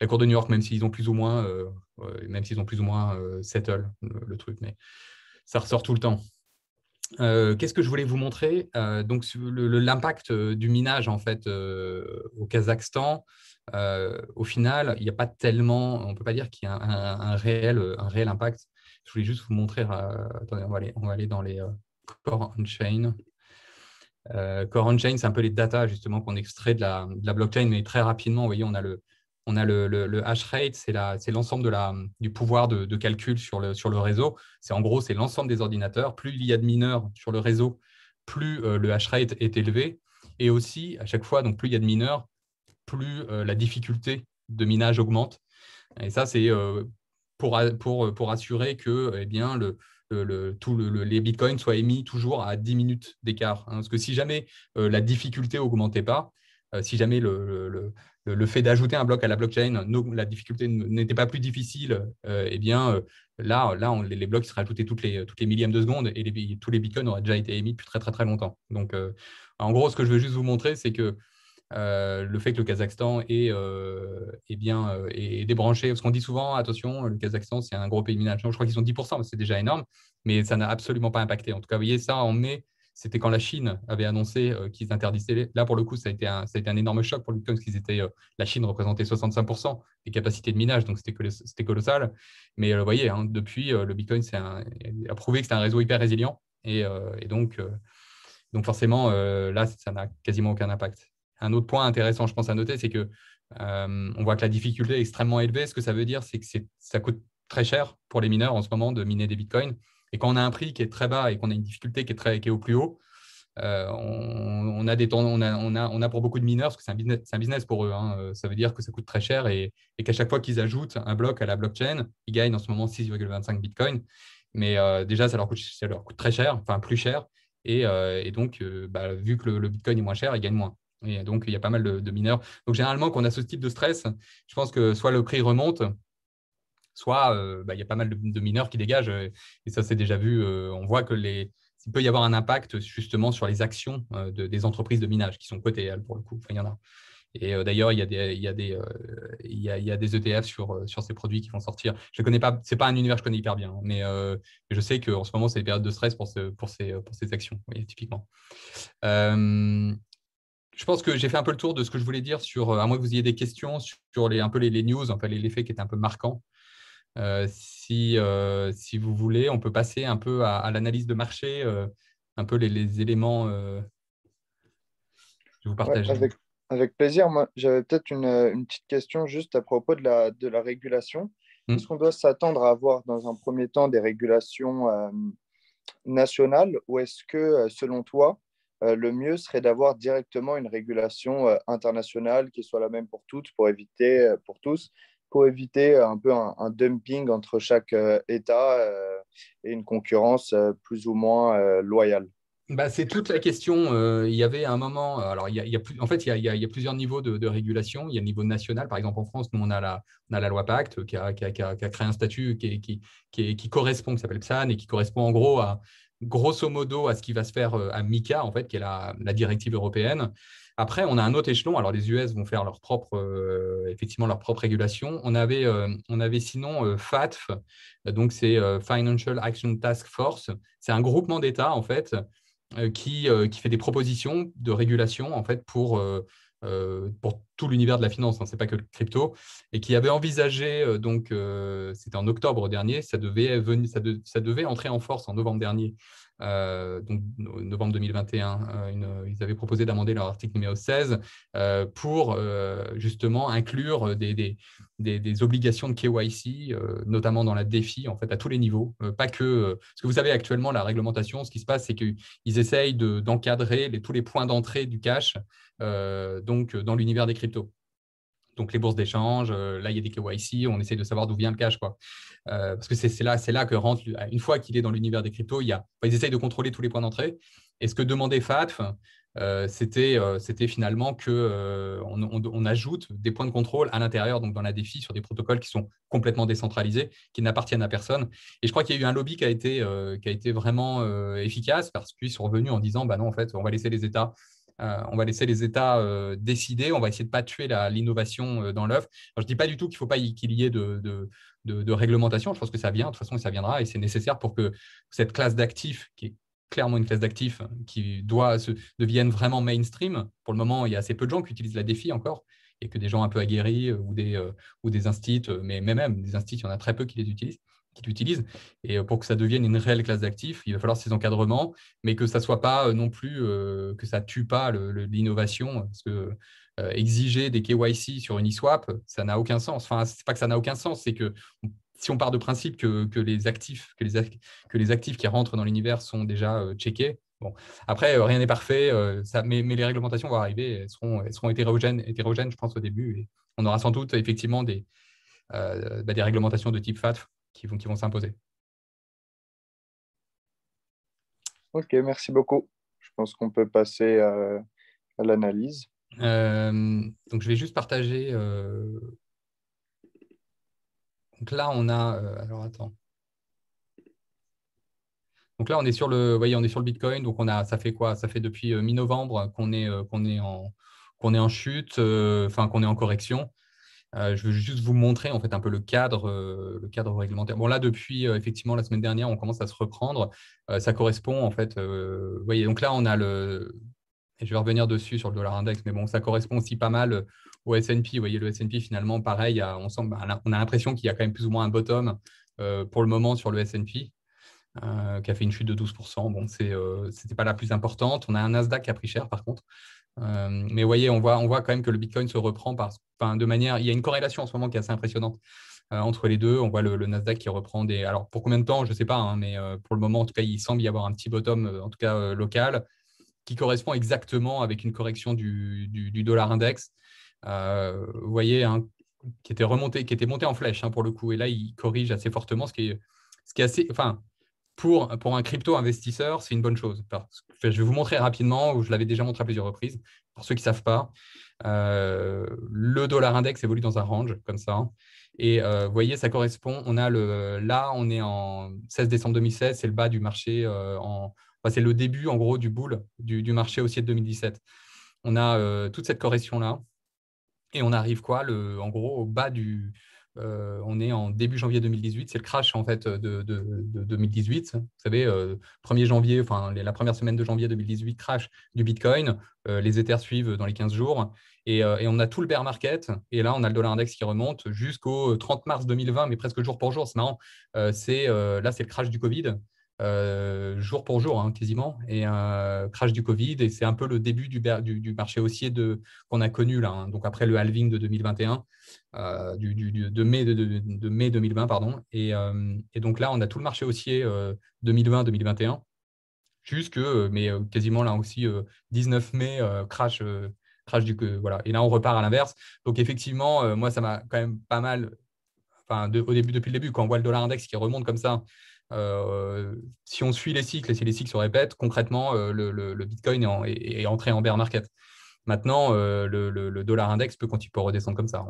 la Cour de New York, même s'ils ont plus ou moins, euh, même s'ils ont plus ou moins euh, settle le, truc, mais ça ressort tout le temps. Euh, qu'est-ce que je voulais vous montrer Donc, l'impact du minage en fait au Kazakhstan. au final, il n'y a pas tellement, on ne peut pas dire qu'il y a un, réel, un réel impact. Je voulais juste vous montrer. attendez, on va aller, dans les core on chain. core on chain, c'est un peu les data justement qu'on extrait de la, de la, blockchain, mais très rapidement, vous voyez, on a le, on a le, hash rate, c'est l'ensemble du pouvoir de, calcul sur le, réseau. C'est en gros, c'est l'ensemble des ordinateurs. Plus il y a de mineurs sur le réseau, plus euh, le hash rate est élevé. Et aussi, à chaque fois, donc plus il y a de mineurs, plus euh, la difficulté de minage augmente. Et ça, c'est euh, pour, assurer que eh bien, le, les bitcoins soient émis toujours à 10 minutes d'écart. Hein. Parce que si jamais la difficulté augmentait pas, euh, si jamais le, le, le, fait d'ajouter un bloc à la blockchain, la difficulté n'était pas plus difficile, euh, eh bien euh, là, là on, les, blocs seraient ajoutés toutes les, toutes les millièmes de seconde et tous les bitcoins auraient déjà été émis depuis très très très longtemps. Donc en gros, ce que je veux juste vous montrer, c'est que le fait que le Kazakhstan est, eh bien, est débranché. Parce qu'on dit souvent, attention, le Kazakhstan, c'est un gros pays minage. Je crois qu'ils sont 10%, c'est déjà énorme, mais ça n'a absolument pas impacté. En tout cas, vous voyez, ça en met c'était quand la Chine avait annoncé euh, qu'ils interdisaient. Là, pour le coup, ça a été un, énorme choc pour Bitcoin parce qu'ils étaient, euh, la Chine représentait 65% des capacités de minage, donc c'était colossal. Mais euh, vous voyez, hein, depuis, le Bitcoin un, a prouvé que c'est un réseau hyper résilient. Et, donc, donc, forcément, là, ça n'a quasiment aucun impact. Un autre point intéressant, je pense, à noter, c'est que on voit que la difficulté est extrêmement élevée. Ce que ça veut dire, c'est que ça coûte très cher pour les mineurs en ce moment de miner des bitcoins et quand on a un prix qui est très bas et qu'on a une difficulté qui est, très, qui est au plus haut, euh, on, a des on a, on, a, on, a, pour beaucoup de mineurs, parce que c'est un, un business, pour eux. Hein. Euh, ça veut dire que ça coûte très cher et, qu'à chaque fois qu'ils ajoutent un bloc à la blockchain, ils gagnent en ce moment 6,25 bitcoin. Mais euh, déjà, ça leur, coûte, ça leur coûte très cher, enfin plus cher. Et, donc, bah, vu que le, bitcoin est moins cher, ils gagnent moins. Et donc, il y a pas mal de, de mineurs. Donc, généralement, quand on a ce type de stress, je pense que soit le prix remonte, soit euh, bah, il y a pas mal de, mineurs qui dégagent, euh, et ça c'est déjà vu, euh, on voit que les, il peut y avoir un impact justement sur les actions des entreprises de minage qui sont cotées, pour le coup. il y en a. Et d'ailleurs, il y a des, il il, des ETF sur, sur ces produits qui vont sortir. Je connais pas, c'est pas un univers que je connais hyper bien, hein, mais je sais qu'en ce moment, c'est des périodes de stress pour, pour, ces, pour ces actions, typiquement. je pense que j'ai fait un peu le tour de ce que je voulais dire sur, à moins que vous ayez des questions sur les, un peu les, news, l'effet qui est un peu marquant. Euh, euh, si, vous voulez, on peut passer un peu à, l'analyse de marché, euh, un peu les, éléments que vous partage. avec, plaisir. Moi, j'avais peut-être une, petite question juste à propos de la, régulation. Hmm. Est-ce qu'on doit s'attendre à avoir dans un premier temps des régulations nationales ou est-ce que, selon toi, le mieux serait d'avoir directement une régulation internationale qui soit la même pour toutes, pour éviter, pour tous, pour éviter euh, un peu un, dumping entre chaque euh, État euh, et une concurrence plus ou moins loyale. Bah, c'est toute la question. il y avait un moment, alors il y a, en fait, il y a, plusieurs niveaux de, régulation. Il y a le niveau national, par exemple en France, nous on a la, on a la loi Pacte qui a, créé un statut qui, correspond, qui s'appelle PSAN, et qui correspond en gros à, grosso modo à ce qui va se faire à MICA, en fait, qui est la, la directive européenne. Après, on a un autre échelon. Alors, les US vont faire leur propre, euh, effectivement, leur propre régulation. On avait, euh, on avait sinon FATF, euh, donc c'est Financial Action Task Force. C'est un groupement d'États, en fait, qui, qui, fait des propositions de régulation, en fait, pour, pour l'univers de la finance, hein, c'est pas que le crypto, et qui avait envisagé, euh, donc euh, c'était en octobre dernier, ça devait, venir, ça, devait entrer en force en novembre dernier, euh, donc novembre 2021, ils avaient proposé d'amender leur article numéro 16 pour justement inclure des, obligations de KYC, notamment dans la défi, en fait, à tous les niveaux, pas que, ce que vous savez actuellement la réglementation, ce qui se passe, c'est qu'ils essayent d'encadrer les tous les points d'entrée du cash, donc dans l'univers des donc les bourses d'échange, euh, là il y a des KYC, on essaie de savoir d'où vient le cash. Quoi. Euh, parce que c'est là, là que rentre, euh, une fois qu'il est dans l'univers des cryptos, il a, ils essayent de contrôler tous les points d'entrée. Et ce que demandait FATF, c'était finalement qu'on on, ajoute des points de contrôle à l'intérieur, donc dans la défi, sur des protocoles qui sont complètement décentralisés, qui n'appartiennent à personne. Et je crois qu'il y a eu un lobby qui a été, qui a été vraiment efficace parce qu'ils sont revenus en disant, bah non, en fait, on va laisser les États euh, on va laisser les États euh, décider, on va essayer de ne pas tuer l'innovation euh, dans l'œuvre. Je ne dis pas du tout qu'il ne faut pas qu'il y ait de, réglementation, je pense que ça vient, de toute façon ça viendra, et c'est nécessaire pour que cette classe d'actifs, qui est clairement une classe d'actifs, hein, qui doit se, devienne vraiment mainstream, pour le moment il y a assez peu de gens qui utilisent la défi encore, et que des gens un peu aguerris ou des, ou des instits, mais, mais, même des instits, il y en a très peu qui les utilisent qui Et euh, pour que ça devienne une réelle classe d'actifs, il va falloir ces encadrements, mais que ça soit pas euh, non plus, euh, que ça tue pas l'innovation, exiger des KYC sur une e-swap, ça n'a aucun sens. Enfin, c'est pas que ça n'a aucun sens, c'est que si on part de principe que, les actifs, que les, que les actifs qui rentrent dans l'univers sont déjà checkés, Bon. Après, rien n'est parfait, ça, mais, les réglementations vont arriver, elles seront, hétérogènes, hétérogènes, je pense, au début. Et on aura sans doute effectivement des, bah, des réglementations de type FATF qui vont, qui vont s'imposer. Ok, merci beaucoup. Je pense qu'on peut passer à, euh, à l'analyse. Euh, donc, je vais juste partager. Euh... Donc là, on a. Euh, alors, attends. Donc là, on est sur le, voyez, on est sur le Bitcoin. Donc on a, ça fait quoi Ça fait depuis euh, mi-novembre qu'on est, qu'on est en, qu'on est en chute, enfin qu'on est en correction. Euh, je veux juste vous montrer en fait un peu le cadre, euh, le cadre réglementaire. Bon là, depuis euh, effectivement la semaine dernière, on commence à se reprendre. ça correspond en fait. vous voyez, donc là on a le. Et je vais revenir dessus sur le dollar index, mais bon, ça correspond aussi pas mal au S&P. Vous voyez, le S&P finalement, pareil, on, semble, on a l'impression qu'il y a quand même plus ou moins un bottom pour le moment sur le S&P. qui a fait une chute de 12%. Bon, ce n'était pas la plus importante. On a un Nasdaq qui a pris cher, par contre. Euh, mais voyez, on voit, on voit quand même que le Bitcoin se reprend par, de manière. Il y a une corrélation en ce moment qui est assez impressionnante euh, entre les deux. On voit le, Nasdaq qui reprend des. Alors pour combien de temps, je ne sais pas, hein, mais euh, pour le moment, en tout cas, il semble y avoir un petit bottom, euh, en tout cas local, qui correspond exactement avec une correction du, dollar index. vous voyez, hein, qui était remonté, qui était monté en flèche hein, pour le coup, et là, il corrige assez fortement, ce qui ce qui est assez. Enfin, pour, un crypto-investisseur, c'est une bonne chose. je vais vous montrer rapidement, ou je l'avais déjà montré à plusieurs reprises, pour ceux qui ne savent pas. Euh, le dollar index évolue dans un range comme ça. Et euh, vous voyez, ça correspond. On a le, là, on est en 16 décembre 2016, c'est le bas du marché. Euh, en, c'est le début, en gros, du bull du, marché haussier de 2017. On a toute cette correction là, et on arrive quoi, le, en gros, au bas du, euh, on est en début janvier 2018, c'est le crash en fait de, 2018. Vous savez, euh, janvier, la première semaine de janvier 2018, crash du Bitcoin. Euh, les Ethers suivent dans les 15 jours et, on a tout le bear market. Et là, on a le dollar index qui remonte jusqu'au 30 mars 2020, mais presque jour pour jour. C'est marrant. là, c'est le crash du Covid. Euh, jour pour jour, hein, quasiment, et un euh, crash du Covid. Et c'est un peu le début du, marché haussier qu'on a connu là. Hein. donc après le halving de 2021, euh, du, de, mai, de, mai 2020, pardon. Et, donc là, on a tout le marché haussier 2020-2021, jusque, mais quasiment là aussi, 19 mai, crash. crash du voilà et là on repart à l'inverse donc effectivement moi ça m'a quand même pas mal Enfin, au début, depuis le début, quand on voit le dollar index qui remonte comme ça euh, si on suit les cycles et si les cycles se répètent, concrètement, euh, le, Bitcoin est, entré en bear market. Maintenant, euh, le, dollar index peut, quand il peut redescendre comme ça.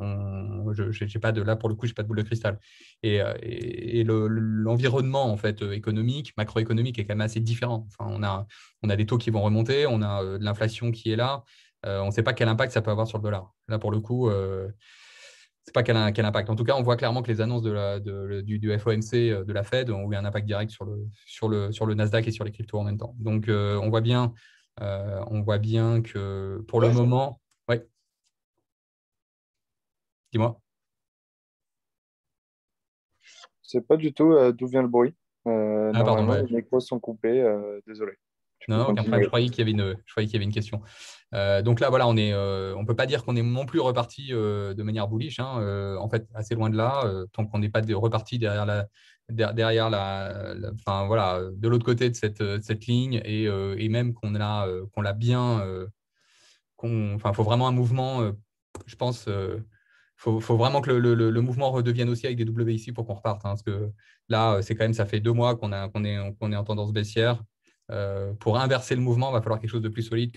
je, j'ai pas de, là, pour le coup, je n'ai pas de boule de cristal. Et, l'environnement en fait, économique, macroéconomique est quand même assez différent. Enfin, on, a, on a des taux qui vont remonter, on a de l'inflation qui est là. on ne sait pas quel impact ça peut avoir sur le dollar. Là, pour le coup pas quel, impact. En tout cas, on voit clairement que les annonces de du, FOMC euh, de la Fed ont eu un impact direct sur le, sur le, sur le Nasdaq et sur les cryptos en même temps. Donc, euh, on, voit bien, euh, on voit bien que pour le moment. Oui. Dis-moi. Je ne sais pas du tout d'où vient le bruit. Ah, les micros sont coupés, désolé. Je croyais qu'il y avait une, question. Euh, donc là, voilà, on euh, ne peut pas dire qu'on est non plus reparti euh, de manière bullish. Hein, en fait, assez loin de là, tant qu'on n'est pas reparti derrière la, derrière la, voilà, de l'autre côté de cette, ligne et, même qu'on l'a, qu'on l'a bien, qu'on, enfin, faut vraiment un mouvement, je pense. il faut, vraiment que le, mouvement redevienne aussi avec des W pour qu'on reparte. Hein, parce que là, c'est quand même, ça fait deux mois qu'on est en tendance baissière. Euh, pour inverser le mouvement, il va falloir quelque chose de plus solide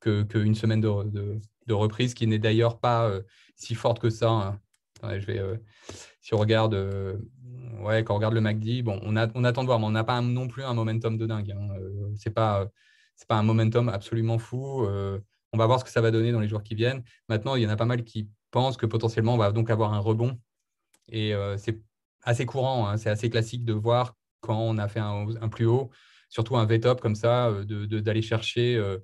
qu'une que, semaine de, de, reprise qui n'est d'ailleurs pas euh, si forte que ça. Hein. je vais, euh, si on regarde, ouais, quand on regarde le MACD, bon, on, attend de voir, mais on n'a pas non plus un momentum de dingue. Hein. c'est pas, pas un momentum absolument fou. on va voir ce que ça va donner dans les jours qui viennent. Maintenant, il y en a pas mal qui pensent que potentiellement on va donc avoir un rebond. Et c'est assez courant, hein, c'est assez classique de voir quand on a fait un plus haut, surtout un top comme ça, euh, d'aller chercher euh,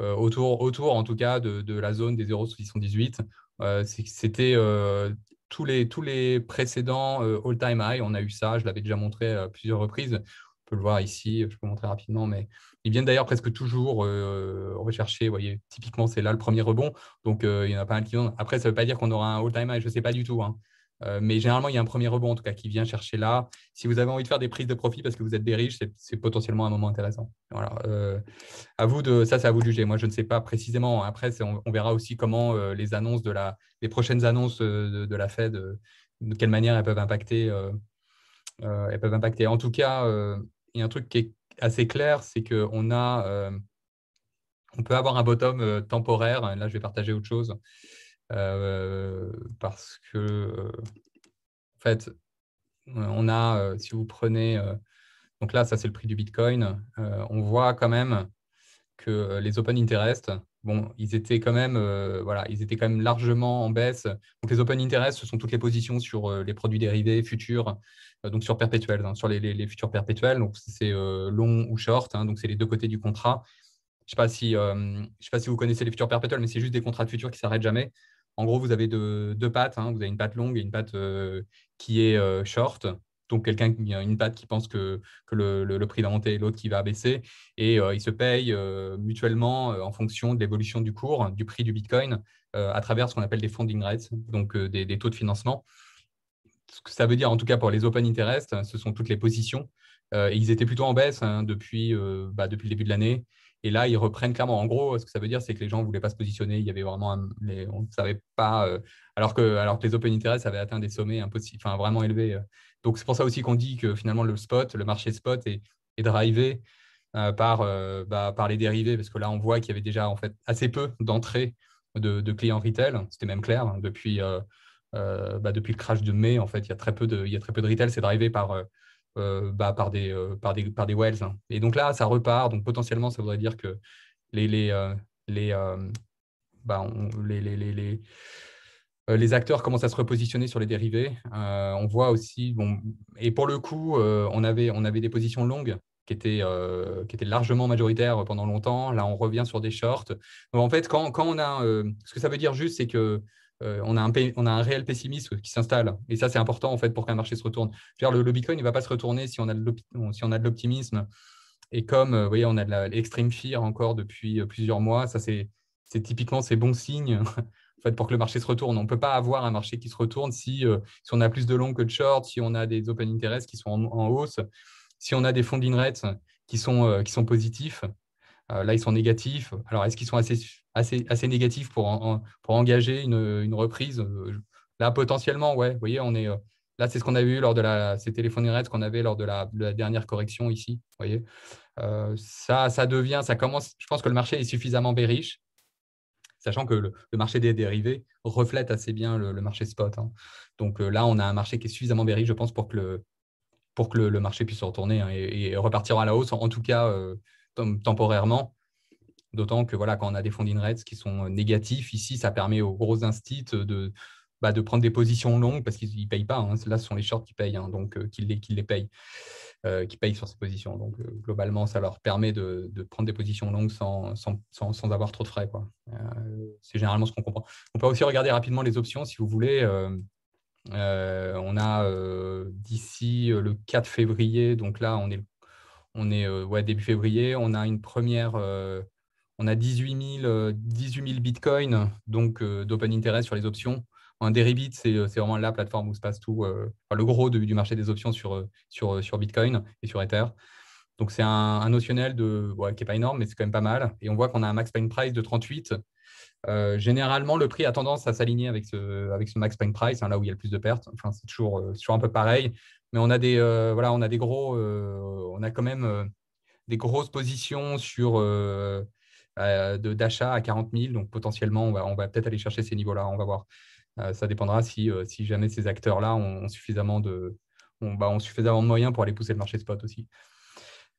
euh, autour, autour, en tout cas, de, la zone des 0,618. C'était tous les, tous les précédents all-time high. On a eu ça, je l'avais déjà montré à plusieurs reprises. On peut le voir ici, je peux montrer rapidement, mais ils viennent d'ailleurs presque toujours rechercher. Vous voyez, typiquement, c'est là le premier rebond. Donc, il y en a pas mal qui Après, ça ne veut pas dire qu'on aura un all-time high, je ne sais pas du tout. Hein. Euh, mais généralement, il y a un premier rebond en tout cas qui vient chercher là. Si vous avez envie de faire des prises de profit parce que vous êtes des riches, c'est potentiellement un moment intéressant. Voilà. Euh, à vous de, ça, c'est à vous de juger. Moi, je ne sais pas précisément. Hein. Après, on, verra aussi comment euh, les annonces de la, les prochaines annonces de, la Fed, de, quelle manière elles peuvent impacter. elles peuvent impacter. En tout cas, il y a un truc qui est assez clair, c'est qu'on on peut avoir un bottom temporaire. Là, je vais partager autre chose. Euh, parce que, euh, en fait, on a, euh, si vous prenez, donc là, ça c'est le prix du Bitcoin, on voit quand même que les open interest, bon, ils étaient quand même, voilà, ils étaient quand même largement en baisse. Donc les open interest, ce sont toutes les positions sur les produits dérivés futurs, donc sur perpétuels, hein, sur les, futurs perpétuels. Donc c'est long ou short, hein, donc c'est les deux côtés du contrat. Je ne sais, pas si, je sais pas si vous connaissez les futurs perpétuels, mais c'est juste des contrats de futurs qui s'arrêtent jamais. En gros, vous avez deux, pattes. Hein. Vous avez une patte longue et une patte euh, qui est euh, short. Donc, quelqu'un qui a une patte qui pense que, le, le, prix va monter et l'autre qui va baisser. Et euh, ils se payent mutuellement en fonction de l'évolution du cours, du prix du Bitcoin, à travers ce qu'on appelle des funding rates, donc des, taux de financement. Ce que ça veut dire, en tout cas pour les open interest, ce sont toutes les positions. et ils étaient plutôt en baisse hein, bah, depuis le début de l'année. Et là, ils reprennent clairement. En gros, ce que ça veut dire, c'est que les gens ne voulaient pas se positionner. Il y avait vraiment, on ne savait pas. Euh, alors, que, alors les Open Interest avaient atteint des sommets enfin vraiment élevés. Euh. Donc, c'est pour ça aussi qu'on dit que finalement, le spot, le marché spot est, drivé euh, bah, par, les dérivés, parce que là, on voit qu'il y avait déjà en fait assez peu d'entrées de, clients retail. C'était même clair hein. bah, depuis. le crash de mai, en fait, il y a très peu de, il y a très peu de retail, c'est drivé par, euh, bah, euh, par, des, par, des, par hein. Et donc là, ça repart. Donc potentiellement, ça voudrait dire que les, les, euh, bah, les, les, les, les acteurs commencent à se repositionner sur les dérivés. on voit aussi, bon, et pour le coup, on, avait, on avait des positions longues qui étaient, qui largement majoritaires pendant longtemps. Là, on revient sur des shorts. en fait, quand on a. ce que ça veut dire juste, c'est que euh, on, a un on, a un réel pessimisme qui s'installe. Et ça, c'est important en fait pour qu'un marché se retourne. le, Bitcoin ne va pas se retourner si on a de l'optimisme. et comme euh, voyez, on a de l'extreme fear encore depuis euh, plusieurs mois, ça c'est typiquement ces bons signes en fait, pour que le marché se retourne. On ne peut pas avoir un marché qui se retourne si, on a plus de longs que de shorts, si on a des open interest qui sont en, hausse, si on a des fonds din qui, sont qui sont positifs. là, ils sont négatifs. Alors, est-ce qu'ils sont assez assez, négatif pour, pour engager une, une, reprise. Euh, là, potentiellement, ouais, vous voyez, on est. Euh, là, c'est ce qu'on a vu lors de la, ces téléphones raids qu'on avait lors de la, dernière correction ici. Voyez, euh, ça, ça devient, ça commence. Je pense que le marché est suffisamment riche, sachant que le, marché des dérivés reflète assez bien le, marché spot. Hein. Donc là, on a un marché qui est suffisamment riche, je pense, pour que le, pour que le, marché puisse retourner hein, et, repartir à la hausse, en, tout cas temporairement. D'autant que voilà, quand on a des funding rates qui sont euh, négatifs, ici, ça permet aux gros instits euh, de, bah, de prendre des positions longues parce qu'ils ne payent pas. Hein. Là, ce sont les shorts qui payent, hein, donc euh, qui, les, qui les payent, qui payent sur ces positions. Donc, globalement, ça leur permet de, prendre des positions longues sans, avoir trop de frais. c'est généralement ce qu'on comprend. On peut aussi regarder rapidement les options si vous voulez. on a d'ici le 4 février, donc là, on est, on est ouais, début février, on a une première on a 18 000, euh, bitcoins donc euh, d'open interest sur les options. Un Deribit, euh, c'est vraiment la plateforme où se passe tout, le gros début du, marché des options sur, sur, sur Bitcoin et sur Ether. Donc c'est un, notionnel de, qui n'est pas énorme, mais c'est quand même pas mal. Et on voit qu'on a un max pain price de 38. généralement, le prix a tendance à s'aligner avec ce, avec ce max pain price, hein, là où il y a le plus de pertes. Enfin, c'est toujours, un peu pareil. Mais on a des, voilà, on a des gros, on a quand même des grosses positions sur euh, d'achat à 40 000. Donc potentiellement, on va, peut-être aller chercher ces niveaux-là, on va voir. Euh, ça dépendra euh, si, jamais ces acteurs-là bah, ont, suffisamment de, moyens pour aller pousser le marché spot aussi.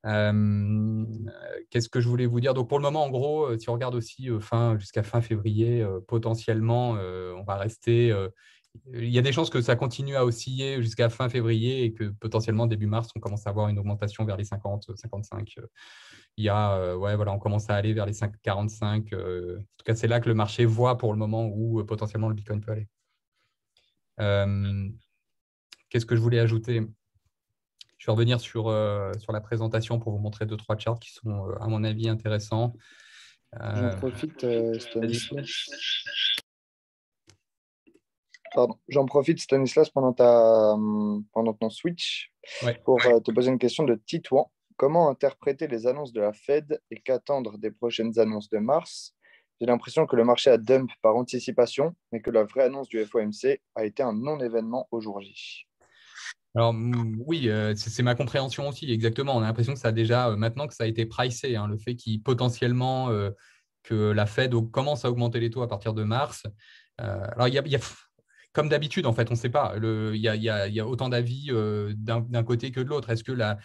qu'est-ce que je voulais vous dire Donc pour le moment, en gros, si on regarde aussi jusqu'à fin février, potentiellement, on va rester il y a des chances que ça continue à osciller jusqu'à fin février et que potentiellement début mars, on commence à avoir une augmentation vers les 50, 55. Euh. Il y a, euh, ouais, voilà, on commence à aller vers les 5, 45. Euh. en tout cas, c'est là que le marché voit pour le moment où potentiellement le Bitcoin peut aller. Qu'est-ce que je voulais ajouter Je vais revenir sur, sur la présentation pour vous montrer deux, trois charts qui sont, à mon avis, intéressants. Je profite, j'en profite, Stanislas, pendant, ta, pendant ton switch, pour euh, te poser une question de Titouan. Comment interpréter les annonces de la Fed et qu'attendre des prochaines annonces de mars J'ai l'impression que le marché a dump par anticipation, mais que la vraie annonce du FOMC a été un non-événement aujourd'hui. Alors oui, euh, c'est ma compréhension aussi, exactement. On a l'impression que ça a déjà, euh, maintenant que ça a été pricé, hein, le fait qu'il potentiellement que la Fed commence à augmenter les taux à partir de mars. alors il y a comme d'habitude, en fait, on ne sait pas. Il y, a, autant d'avis euh, d'un côté que de l'autre. Est-ce que, la,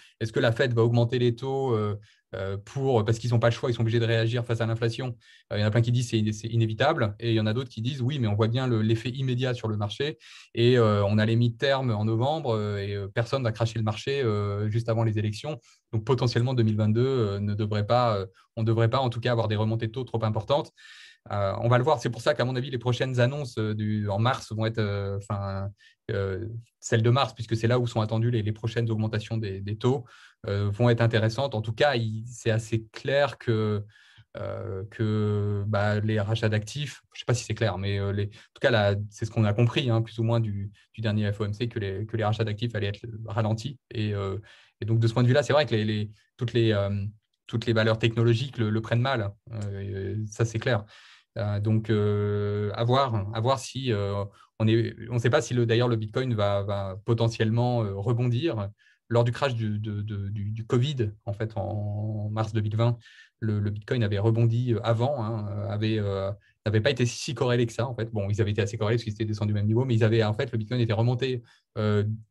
Fed va augmenter les taux euh, euh, pour, parce qu'ils n'ont pas le choix, ils sont obligés de réagir face à l'inflation Il y en a plein qui disent que c'est inévitable. Et il y en a d'autres qui disent oui, mais on voit bien l'effet immédiat sur le marché. Et on a les mi-termes en novembre et personne n'a craché le marché juste avant les élections. Donc potentiellement 2022 ne devrait pas, on ne devrait pas en tout cas avoir des remontées de taux trop importantes. Euh, on va le voir. C'est pour ça qu'à mon avis, les prochaines annonces euh, en mars vont être euh, enfin, celles de mars, puisque c'est là où sont attendues les, prochaines augmentations des, taux, vont être intéressantes. En tout cas, c'est assez clair que, bah, les rachats d'actifs, je ne sais pas si c'est clair, mais en tout cas, c'est ce qu'on a compris, hein, plus ou moins du, dernier FOMC, que les, rachats d'actifs allaient être ralentis. Et, donc, de ce point de vue-là, c'est vrai que toutes les valeurs technologiques le, prennent mal. Hein. ça, c'est clair. Euh, donc, euh, à voir, si euh, on est, on ne sait pas si d'ailleurs le Bitcoin va, potentiellement rebondir. Lors du crash du, du, Covid, en fait, en mars 2020, le, Bitcoin avait rebondi avant, hein, avait n'avait pas été si corrélé que ça. En fait, bon, ils avaient été assez corrélés parce qu'ils étaient descendus au même niveau, mais ils avaient en fait le Bitcoin était remonté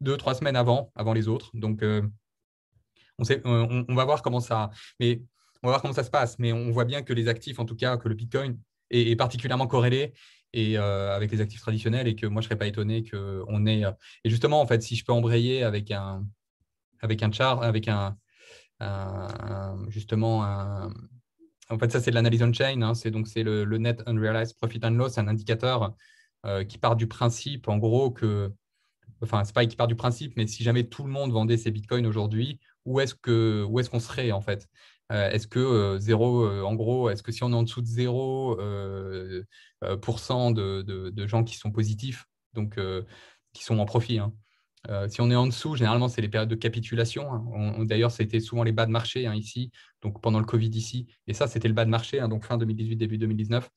deux trois semaines avant, avant les autres. Donc, on, sait, on, va voir comment ça, mais on va voir comment ça se passe. Mais on voit bien que les actifs, en tout cas, que le Bitcoin et particulièrement corrélé et euh, avec les actifs traditionnels et que moi je serais pas étonné qu'on ait euh, et justement en fait si je peux embrayer avec un avec un chart avec un, justement en fait ça c'est de l'analyse on chain hein, c'est donc c'est le, net unrealized profit and loss un indicateur euh, qui part du principe en gros que enfin c'est pas qui part du principe mais si jamais tout le monde vendait ses bitcoins aujourd'hui où est-ce que où est-ce qu'on serait en fait euh, est-ce que 0, euh, euh, en gros, est-ce que si on est en dessous de 0% de, de, gens qui sont positifs, donc qui sont en profit, hein. si on est en dessous, généralement, c'est les périodes de capitulation. Hein. ça D'ailleurs, c'était souvent les bas de marché hein, ici, donc pendant le Covid ici. Et ça, c'était le bas de marché, donc fin 2018, début 2019,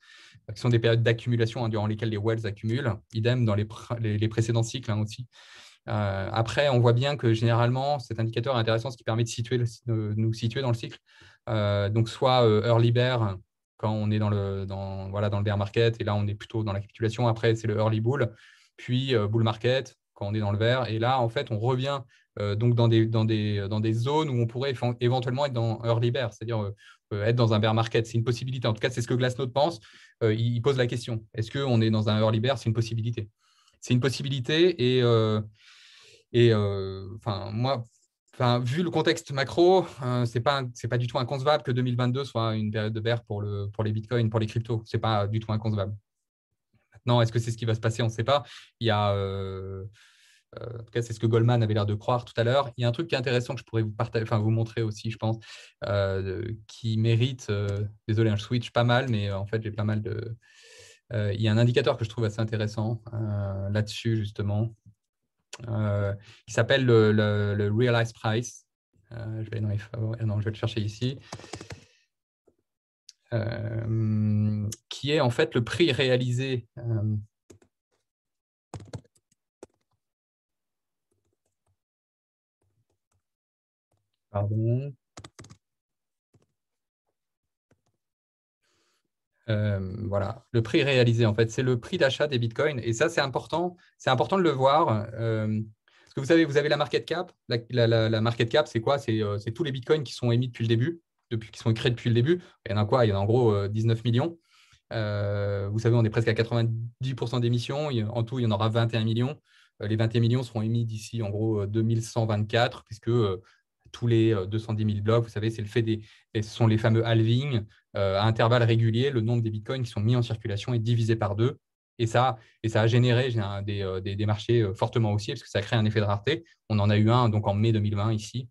qui sont des périodes d'accumulation durant lesquelles les wells accumulent. Idem dans les précédents cycles aussi. Euh, après, on voit bien que généralement, cet indicateur est intéressant, ce qui permet de, nous situer dans le cycle. Euh, donc, soit euh, early bear, quand on est dans le, dans, le bear market, et là, on est plutôt dans la capitulation. Après, c'est le early bull, puis bull market, quand on est dans le vert. Et là, en fait, on revient donc dans des, dans, des, dans des zones où on pourrait éventuellement être dans early bear, c'est-à-dire être dans un bear market. C'est une possibilité. En tout cas, c'est ce que Glassnode pense. il pose la question. Est-ce qu'on est dans un early bear C'est une possibilité c'est une possibilité. Et, euh, et euh, enfin, moi, Enfin, vu le contexte macro, euh, c'est ce n'est pas, du tout inconcevable que 2022 soit une période de verre pour, le, pour les bitcoins, pour les cryptos. Ce n'est pas du tout inconcevable. Maintenant, est-ce que c'est ce qui va se passer On ne sait pas. Il y a, en tout cas, c'est ce que Goldman avait l'air de croire tout à l'heure. Il y a un truc qui est intéressant que je pourrais vous, partager, enfin, vous montrer aussi, je pense, qui mérite, désolé, je switch pas mal, mais en fait, j'ai pas mal de, euh, il y a un indicateur que je trouve assez intéressant euh, là-dessus, justement, euh, qui s'appelle le, Realized Price. je vais ah je vais le chercher ici. qui est en fait le prix réalisé. pardon. Euh, voilà, le prix réalisé, en fait, c'est le prix d'achat des bitcoins. Et ça, c'est important. C'est important de le voir. Euh, parce que vous savez, vous avez la market cap. La, market cap, c'est quoi euh, c'est, tous les bitcoins qui sont émis depuis le début, depuis, qui sont créés depuis le début. Il y en a quoi Il y en a en gros 19 euh, millions. vous savez, on est presque à 90% d'émissions. En tout, il y en aura 21 millions. les 21 millions seront émis d'ici, en gros, 2124, puisque tous les 210 000 blocs, vous savez, c'est le fait des, ce sont les fameux halving, euh, à intervalles réguliers, le nombre des bitcoins qui sont mis en circulation est divisé par deux. Et ça, et ça a généré euh, des, marchés euh, fortement haussiers parce que ça crée un effet de rareté. On en a eu un donc en mai 2020 ici.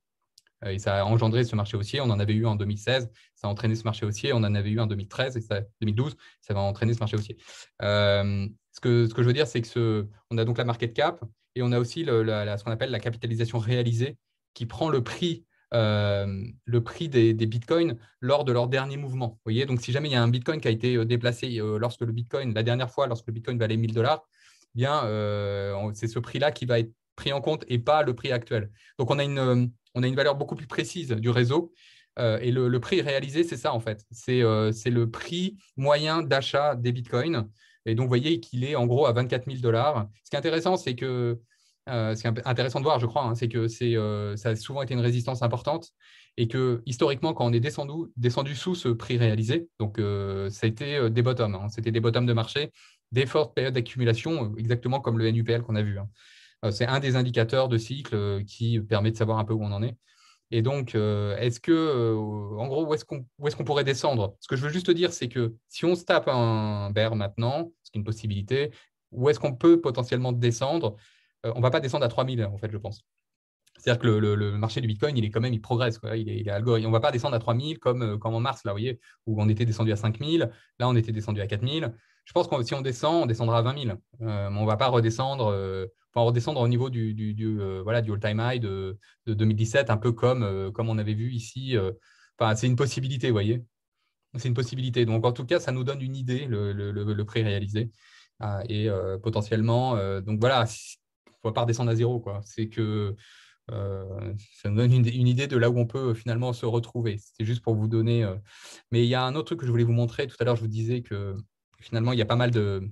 Et ça a engendré ce marché haussier. On en avait eu en 2016, ça a entraîné ce marché haussier. On en avait eu en 2013 et 2012, ça va entraîner ce marché haussier. ce, que, ce que je veux dire, c'est que ce, on a donc la market cap et on a aussi ce qu'on appelle la capitalisation réalisée qui prend le prix euh, le prix des, bitcoins lors de leur dernier mouvement. Vous voyez, donc si jamais il y a un bitcoin qui a été euh, déplacé euh, lorsque le bitcoin, la dernière fois, lorsque le bitcoin valait 1000 dollars, eh bien, c'est ce prix-là qui va être pris en compte et pas le prix actuel. Donc on a une, on a une valeur beaucoup plus précise du réseau. et le, le, prix réalisé, c'est ça en fait. C'est le prix moyen d'achat des bitcoins. Et donc, vous voyez qu'il est en gros à 24 000 dollars. Ce qui est intéressant, c'est que euh, c'est intéressant de voir, je crois, hein, c'est que euh, ça a souvent été une résistance importante et que historiquement, quand on est descendu, descendu sous ce prix réalisé, donc euh, ça a été euh, des bottoms, hein. c'était des bottoms de marché, des fortes périodes d'accumulation, exactement comme le NUPL qu'on a vu. Hein. c'est un des indicateurs de cycle qui permet de savoir un peu où on en est. Et donc, est-ce que, en gros, où est-ce qu'on, est pourrait descendre Ce que je veux juste dire, c'est que si on se tape un bear maintenant, ce qui est une possibilité, où est-ce qu'on peut potentiellement descendre euh, on ne va pas descendre à 3000, en fait, je pense. C'est-à-dire que le, marché du Bitcoin, il est quand même, il progresse. Quoi. Il, est, on ne va pas descendre à 3000 comme, euh, comme en mars, là, vous voyez, où on était descendu à 5000. Là, on était descendu à 4000. Je pense que si on descend, on descendra à 20 000. Euh, on ne va pas redescendre, redescendre au niveau du, voilà, du all-time high de, 2017, un peu comme, comme on avait vu ici. c'est une possibilité, vous voyez. C'est une possibilité. Donc, en tout cas, ça nous donne une idée, le, prix réalisé. Ah, et potentiellement, donc voilà, faut pas redescendre à zéro. Quoi. C'est que euh, ça nous donne une, idée de là où on peut euh, finalement se retrouver. C'est juste pour vous donner. Euh, mais il y a un autre truc que je voulais vous montrer. Tout à l'heure, je vous disais que finalement, il y a pas mal de,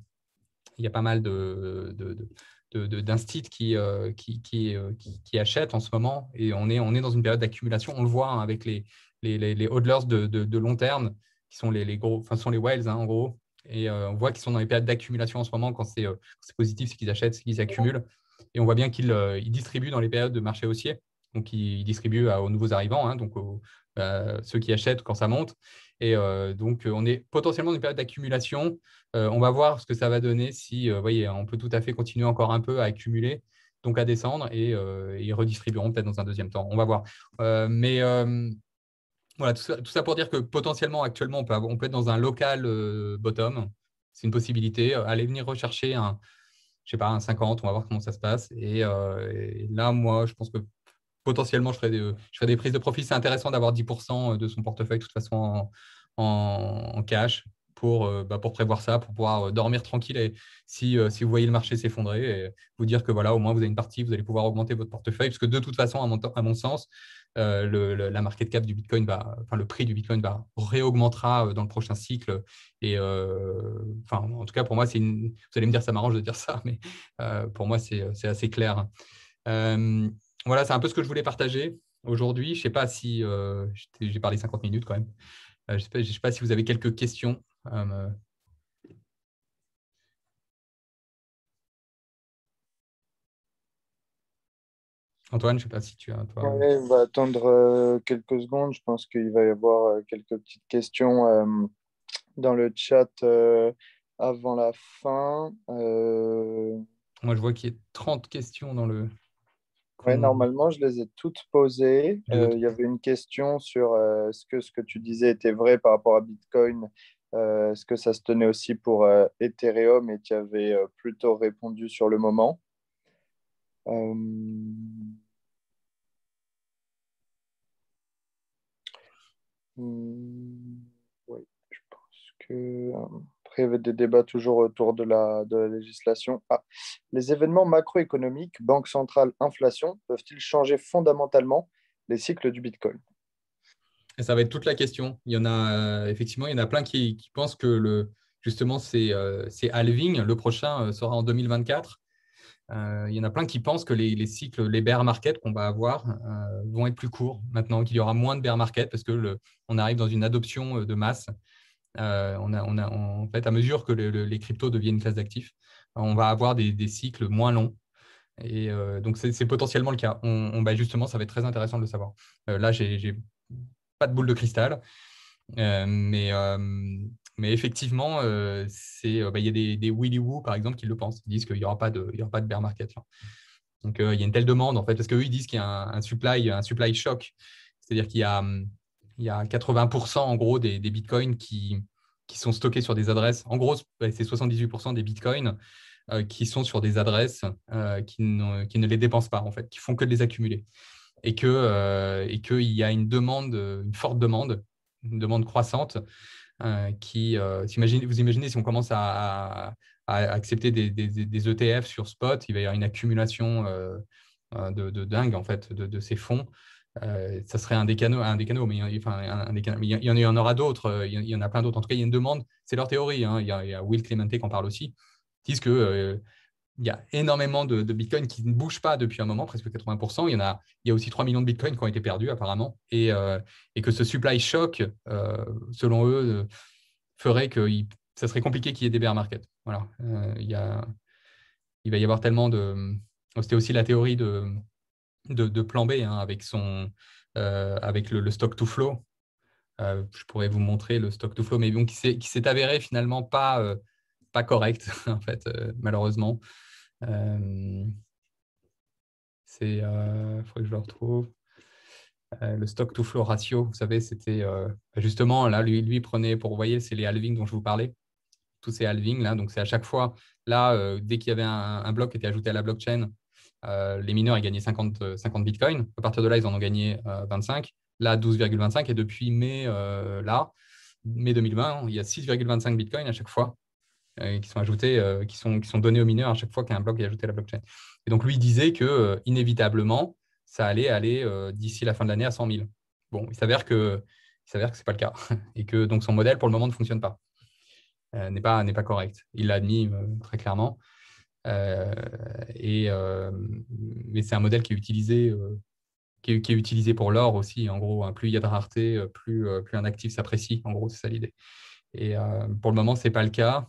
il y pas mal de, qui, qui, qui, achètent en ce moment. Et on est, on est dans une période d'accumulation. On le voit hein, avec les, les, de, long terme, qui sont les, gros, enfin, sont les whales, hein, en gros. Et on voit qu'ils sont dans les périodes d'accumulation en ce moment. Quand c'est, positif, c'est qu'ils achètent, c'est qu'ils accumulent. Et on voit bien qu'il distribuent euh, distribue dans les périodes de marché haussier. Donc, il, distribuent aux nouveaux arrivants, hein, donc euh, ceux qui achètent quand ça monte. Et euh, donc, on est potentiellement dans une période d'accumulation. on va voir ce que ça va donner si, vous voyez, on peut tout à fait continuer encore un peu à accumuler, donc à descendre, et, ils redistribueront peut-être dans un deuxième temps. On va voir. mais voilà, tout ça, pour dire que potentiellement, actuellement, on peut, être dans un local bottom. C'est une possibilité. Allez venir rechercher un, je sais pas, un 50, on va voir comment ça se passe. Euh, et, là, moi, je pense que potentiellement, je ferai des, prises de profit. C'est intéressant d'avoir 10% de son portefeuille de toute façon en, cash euh, bah, pour, prévoir ça, pour pouvoir euh, dormir tranquille et si, vous voyez le marché s'effondrer, vous dire que voilà, au moins vous avez une partie, vous allez pouvoir augmenter votre portefeuille, parce que de toute façon, à mon sens, euh, le, la market cap du Bitcoin va, enfin le prix du Bitcoin va réaugmentera euh, dans le prochain cycle. Et euh, enfin, en tout cas, pour moi, c'est Vous allez me dire, ça m'arrange de dire ça, mais pour moi, c'est assez clair. voilà, c'est un peu ce que je voulais partager aujourd'hui. Je ne sais pas si j'ai parlé 50 minutes quand même. je ne sais, pas si vous avez quelques questions. Antoine, je ne sais pas si tu as. Toi... on va attendre euh, quelques secondes. Je pense qu'il va y avoir euh, quelques petites questions euh, dans le chat avant la fin. Moi, je vois qu'il y a 30 questions dans le. Ouais, normalement, je les ai toutes posées. Il y avait une question sur est-ce que ce que tu disais était vrai par rapport à Bitcoin Est-ce que ça se tenait aussi pour Ethereum et tu avais plutôt répondu sur le moment Hmm, oui, je pense que. Hein. Après, il y avait des débats toujours autour de la, législation. Ah, les événements macroéconomiques, banque centrale, inflation, peuvent-ils changer fondamentalement les cycles du Bitcoin Ça va être toute la question. Il y en a, euh, effectivement, il y en a plein qui, pensent que le, justement, c'est euh, halving. Le prochain euh, sera en 2024. Euh, il y en a plein qui pensent que les, cycles, les bear markets qu'on va avoir euh, vont être plus courts maintenant, qu'il y aura moins de bear markets parce que on arrive dans une adoption euh, de masse. On en fait, à mesure que les cryptos deviennent une classe d'actifs, on va avoir des, cycles moins longs. Et donc, c'est potentiellement le cas. On, bah, justement, ça va être très intéressant de le savoir. Là, là, j'ai pas de boule de cristal, mais mais effectivement, euh, c'est, euh, bah, il y a des, Willy Woo, par exemple, qui le pensent. Ils disent qu'il n'y aura, pas de, aura pas de bear market. Donc, euh, il y a une telle demande, en fait, parce qu'eux, ils disent qu'il y a un, supply, un supply shock. C'est-à-dire qu'il y a, 80% hum, en gros des, bitcoins qui, sont stockés sur des adresses. En gros, c'est 78% des bitcoins qui sont sur des adresses qui, ne, les dépensent pas, en fait, qui font que de les accumuler. Et qu'il et y a une demande, une forte demande, une demande croissante euh, qui, euh, vous imaginez si on commence à, accepter des, ETF e sur spot, il va y avoir une accumulation euh, de, dingue en fait de, ces fonds. ça serait un des canaux, un des canaux, mais enfin, il, y en, aura d'autres, il, y en a plein d'autres. En tout cas, il y a une demande, c'est leur théorie. Hein. Il, y a, Will Clemente qui en parle aussi. Ils disent que il y a énormément de, de bitcoins qui ne bougent pas depuis un moment, presque 80%. Il y, en a, il y a aussi 3 millions de bitcoins qui ont été perdus apparemment. Et, euh, et que ce supply shock, euh, selon eux, euh, ferait que il, ça serait compliqué qu'il y ait des bear markets. Voilà. il, y a, il va y avoir tellement de. C'était aussi la théorie de, de, plan B hein, avec, son, avec le, stock to flow. je pourrais vous montrer le stock to flow, mais qui s'est avéré finalement pas, pas correct, en fait, malheureusement. Euh, c'est, il euh, faudrait que je le retrouve. Euh, le stock to flow ratio, vous savez, c'était justement là, lui, prenait pour, vous voyez, c'est les halvings dont je vous parlais, tous ces halvings là. Donc, c'est à chaque fois, là, dès qu'il y avait un, bloc qui était ajouté à la blockchain, les mineurs, ils gagnaient 50, 50 bitcoins. À partir de là, ils en ont gagné 25, là, 12,25. Et depuis mai, là, mai 2020, il y a 6,25 bitcoins à chaque fois euh, qui sont ajoutés, euh, qui, sont, qui sont donnés aux mineurs à chaque fois qu'un bloc est ajouté à la blockchain. Et donc, lui, disait que, euh, inévitablement, ça allait aller d'ici la fin de l'année à 100 000. Bon, il s'avère que s'avère que ce n'est pas le cas et que donc son modèle pour le moment ne fonctionne pas, euh, n'est pas, pas correct. Il l'a admis très clairement. et, mais c'est un modèle qui est utilisé, qui est, utilisé pour l'or aussi. En gros, hein, plus il y a de rareté, plus, plus un actif s'apprécie. En gros, c'est ça l'idée. Et pour le moment, ce n'est pas le cas.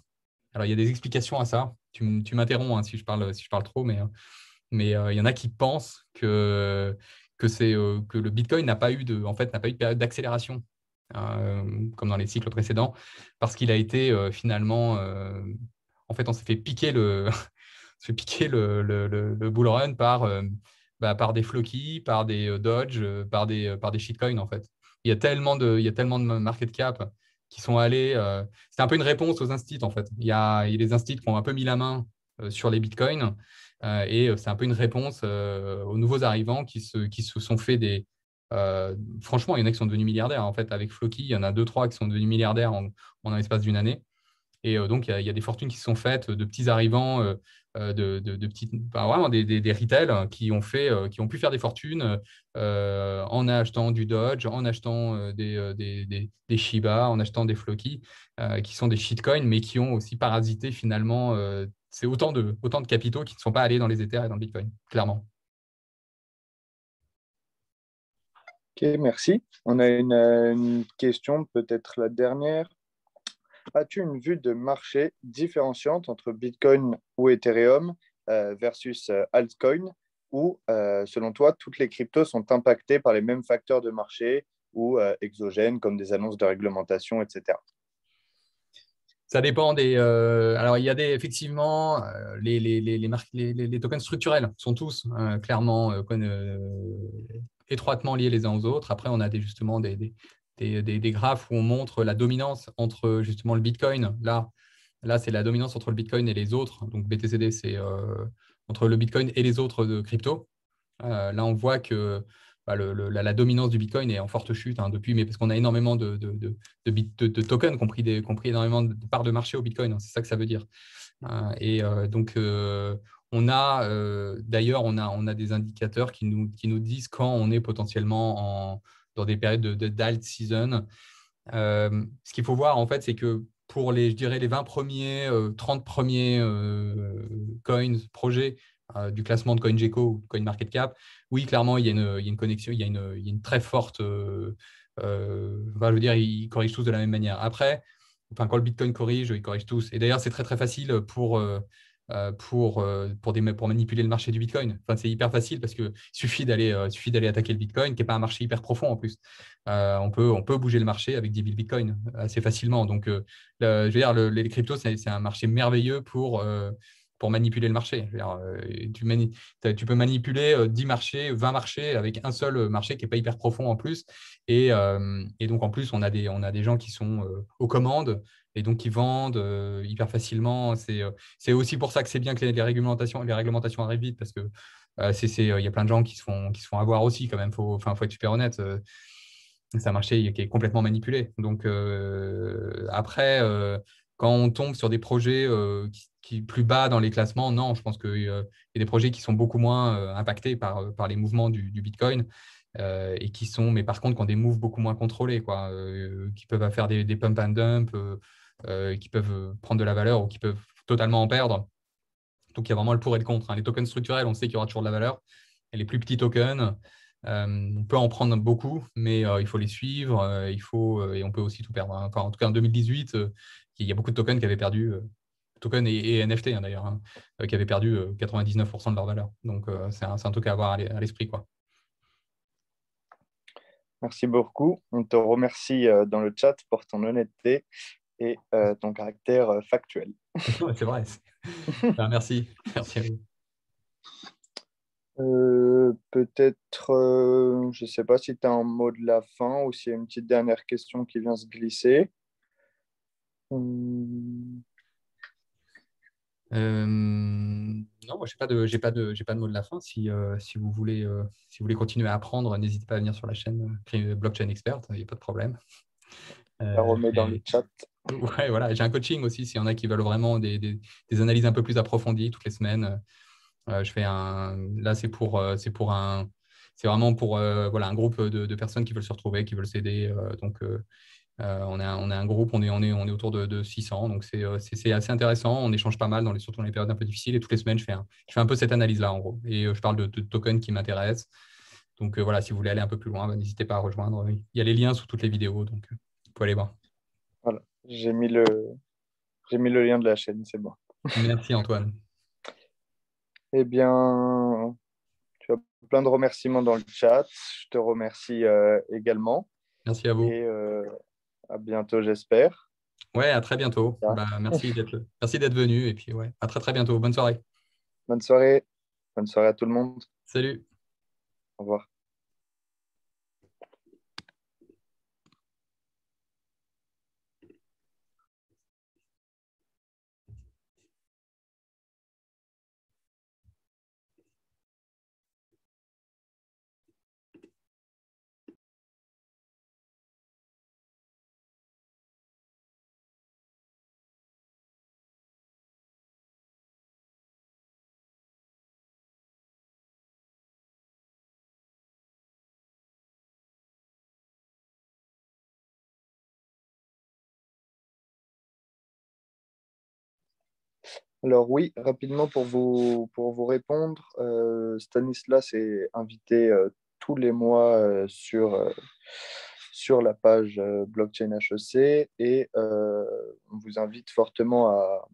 Alors, il y a des explications à ça. Tu, m'interromps hein, si, je parle, trop, mais, hein. euh, il y en a qui pensent que, euh, que, le Bitcoin n'a pas eu de, en fait, pas eu de période d'accélération, euh, comme dans les cycles précédents, parce qu'il a été finalement. en fait, on s'est fait piquer le, fait piquer le, bull run bah, par, des Floki, par des Dodge, par des, shitcoins, en fait. Il y tellement il y a tellement de market cap qui sont allés. Euh, c'est un peu une réponse aux instits, en fait. Il y a, il des instits qui ont un peu mis la main euh, sur les bitcoins. Euh, et c'est un peu une réponse aux nouveaux arrivants qui se, qui se sont fait des. franchement, il y en a qui sont devenus milliardaires. En fait, avec Floki, il y en a deux, trois qui sont devenus milliardaires en, en l'espace d'une année. Et donc, il y, a, il y, a, des fortunes qui se sont faites de petits arrivants euh, de, de, petites, vraiment des, des, retails hein, qui ont, fait, euh, qui ont pu faire des fortunes euh, en achetant du Dodge, en achetant des, Shiba, en achetant des Floki, qui sont des shitcoins, mais qui ont aussi parasité finalement. c'est autant de, autant de capitaux qui ne sont pas allés dans les Ethers et dans le Bitcoin, clairement. Ok, merci. On a une question, peut-être la dernière as-tu une vue de marché différenciante entre Bitcoin ou Ethereum euh, versus euh, altcoin ou, euh, selon toi, toutes les cryptos sont impactées par les mêmes facteurs de marché ou exogènes comme des annonces de réglementation, etc. Ça dépend des. alors, il y a des, effectivement les, les, les, marques, les tokens structurels sont tous clairement étroitement liés les uns aux autres. Après, on a des, justement des, des, graphes où on montre la dominance entre justement le Bitcoin. Là, là c'est la dominance entre le Bitcoin et les autres. Donc BTCD, c'est euh, entre le Bitcoin et les autres de euh, crypto. Euh, là, on voit que bah, la, dominance du Bitcoin est en forte chute hein, depuis, mais parce qu'on a énormément de, de, de, tokens, compris, des, compris énormément de parts de marché au Bitcoin. Hein, c'est ça que ça veut dire. et donc, on a d'ailleurs, on a, on a des indicateurs qui nous, qui nous disent quand on est potentiellement en dans des périodes de, d'alt season. Euh, ce qu'il faut voir, en fait, c'est que pour les, je dirais, les 20 premiers, 30 euh, premiers euh, coins, projets du classement de CoinGecko ou CoinMarketCap, oui, clairement, il y a une, il y a une connexion, il y a une, il y a une très forte. Enfin, je veux dire, ils corrigent tous de la même manière. Après, enfin, quand le Bitcoin corrige, ils corrigent tous. Et d'ailleurs, c'est très, très facile pour euh, pour, euh, pour, manipuler le marché du Bitcoin. Enfin, c'est hyper facile parce qu'il suffit d'aller euh, d'aller attaquer le Bitcoin, qui n'est pas un marché hyper profond en plus. on, peut, on peut bouger le marché avec 10 000 Bitcoins assez facilement. Donc, je veux dire, les cryptos, c'est un marché merveilleux pour, pour manipuler le marché. tu, peux manipuler 10 marchés, 20 marchés avec un seul marché qui n'est pas hyper profond en plus. Et, et, donc, en plus, on a des, on a des gens qui sont aux commandes et donc ils vendent euh, hyper facilement. Euh, c'est aussi pour ça que c'est bien que les, réglementations, les réglementations arrivent vite parce que euh, il y a plein de gens qui se font, qui se font avoir aussi quand même. Faut, faut être super honnête. c'est un marché qui est complètement manipulé. Donc après, quand on tombe sur des projets qui, plus bas dans les classements, non, je pense qu'il y a des projets qui sont beaucoup moins impactés par, par les mouvements du, du Bitcoin et qui sont, mais par contre, qui ont des moves beaucoup moins contrôlés, quoi, qui peuvent faire des, des pump and dump, euh, qui peuvent prendre de la valeur ou qui peuvent totalement en perdre. Donc il y a vraiment le pour et le contre. Hein. Les tokens structurels, on sait qu'il y aura toujours de la valeur. Et les plus petits tokens, euh, on peut en prendre beaucoup, mais euh, il faut les suivre, il faut, et on peut aussi tout perdre. Hein. Enfin, en tout cas, en 2018, il y a beaucoup de tokens qui avaient perdu, tokens et, NFT hein, d'ailleurs, qui avaient perdu 99% de leur valeur. Donc, c'est un, un, truc à avoir à l'esprit. quoi. Merci beaucoup. On te remercie dans le chat pour ton honnêteté et euh, ton caractère euh, factuel. c'est vrai. Ben, merci. Merci euh, peut-être, je ne sais pas si tu as un mot de la fin ou s'il y a une petite dernière question qui vient se glisser. non, moi, je n'ai pas, de, j'ai pas, de, j'ai pas de mot de la fin. Si, si, vous voulez, si vous voulez continuer à apprendre, n'hésitez pas à venir sur la chaîne Blockchain Expert, il n'y a pas de problème. On remet dans le chat voilà, j'ai un coaching aussi, s'il y en a qui veulent vraiment des, analyses un peu plus approfondies toutes les semaines. Euh, euh, je fais un. Là, c'est pour, euh, c'est pour un. C'est vraiment pour voilà, un groupe de, personnes qui veulent se retrouver, qui veulent s'aider. donc, on, a, on a un groupe, on est, on est, on est autour de, 600. Donc, c'est, c'est, assez intéressant. On échange pas mal, dans les, surtout dans les périodes un peu difficiles. Et toutes les semaines, je fais un, je fais un peu cette analyse-là, en gros. Et je parle de, tokens qui m'intéressent. Donc, voilà, si vous voulez aller un peu plus loin, bah, n'hésitez pas à rejoindre. Il y a les liens sous toutes les vidéos. Donc, vous pouvez aller voir. J'ai mis, le... mis le lien de la chaîne, c'est bon. Merci Antoine. eh bien, tu as plein de remerciements dans le chat. Je te remercie euh, également. Merci à vous. Et euh, à bientôt, j'espère. Ouais, à très bientôt. Bah, merci d'être venu. Et puis, ouais, à très très bientôt. Bonne soirée. Bonne soirée. Bonne soirée à tout le monde. Salut. Au revoir. Alors oui, rapidement pour vous, pour vous répondre, euh, Stanislas est invité euh, tous les mois euh, sur, sur la page Blockchain HEC et on vous invite fortement à,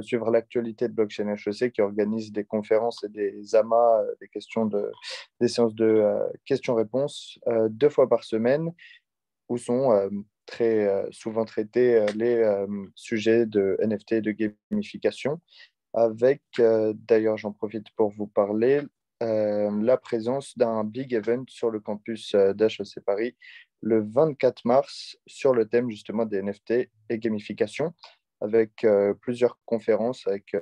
suivre l'actualité de Blockchain HEC qui organise des conférences et des amas, des, questions de, des séances de questions-réponses deux fois par semaine où sont très euh, souvent traité euh, les euh, sujets de NFT et de gamification, avec, d'ailleurs j'en profite pour vous parler, la présence d'un big event sur le campus d'HEC Paris le 24 mars sur le thème justement des NFT et gamification, avec plusieurs conférences avec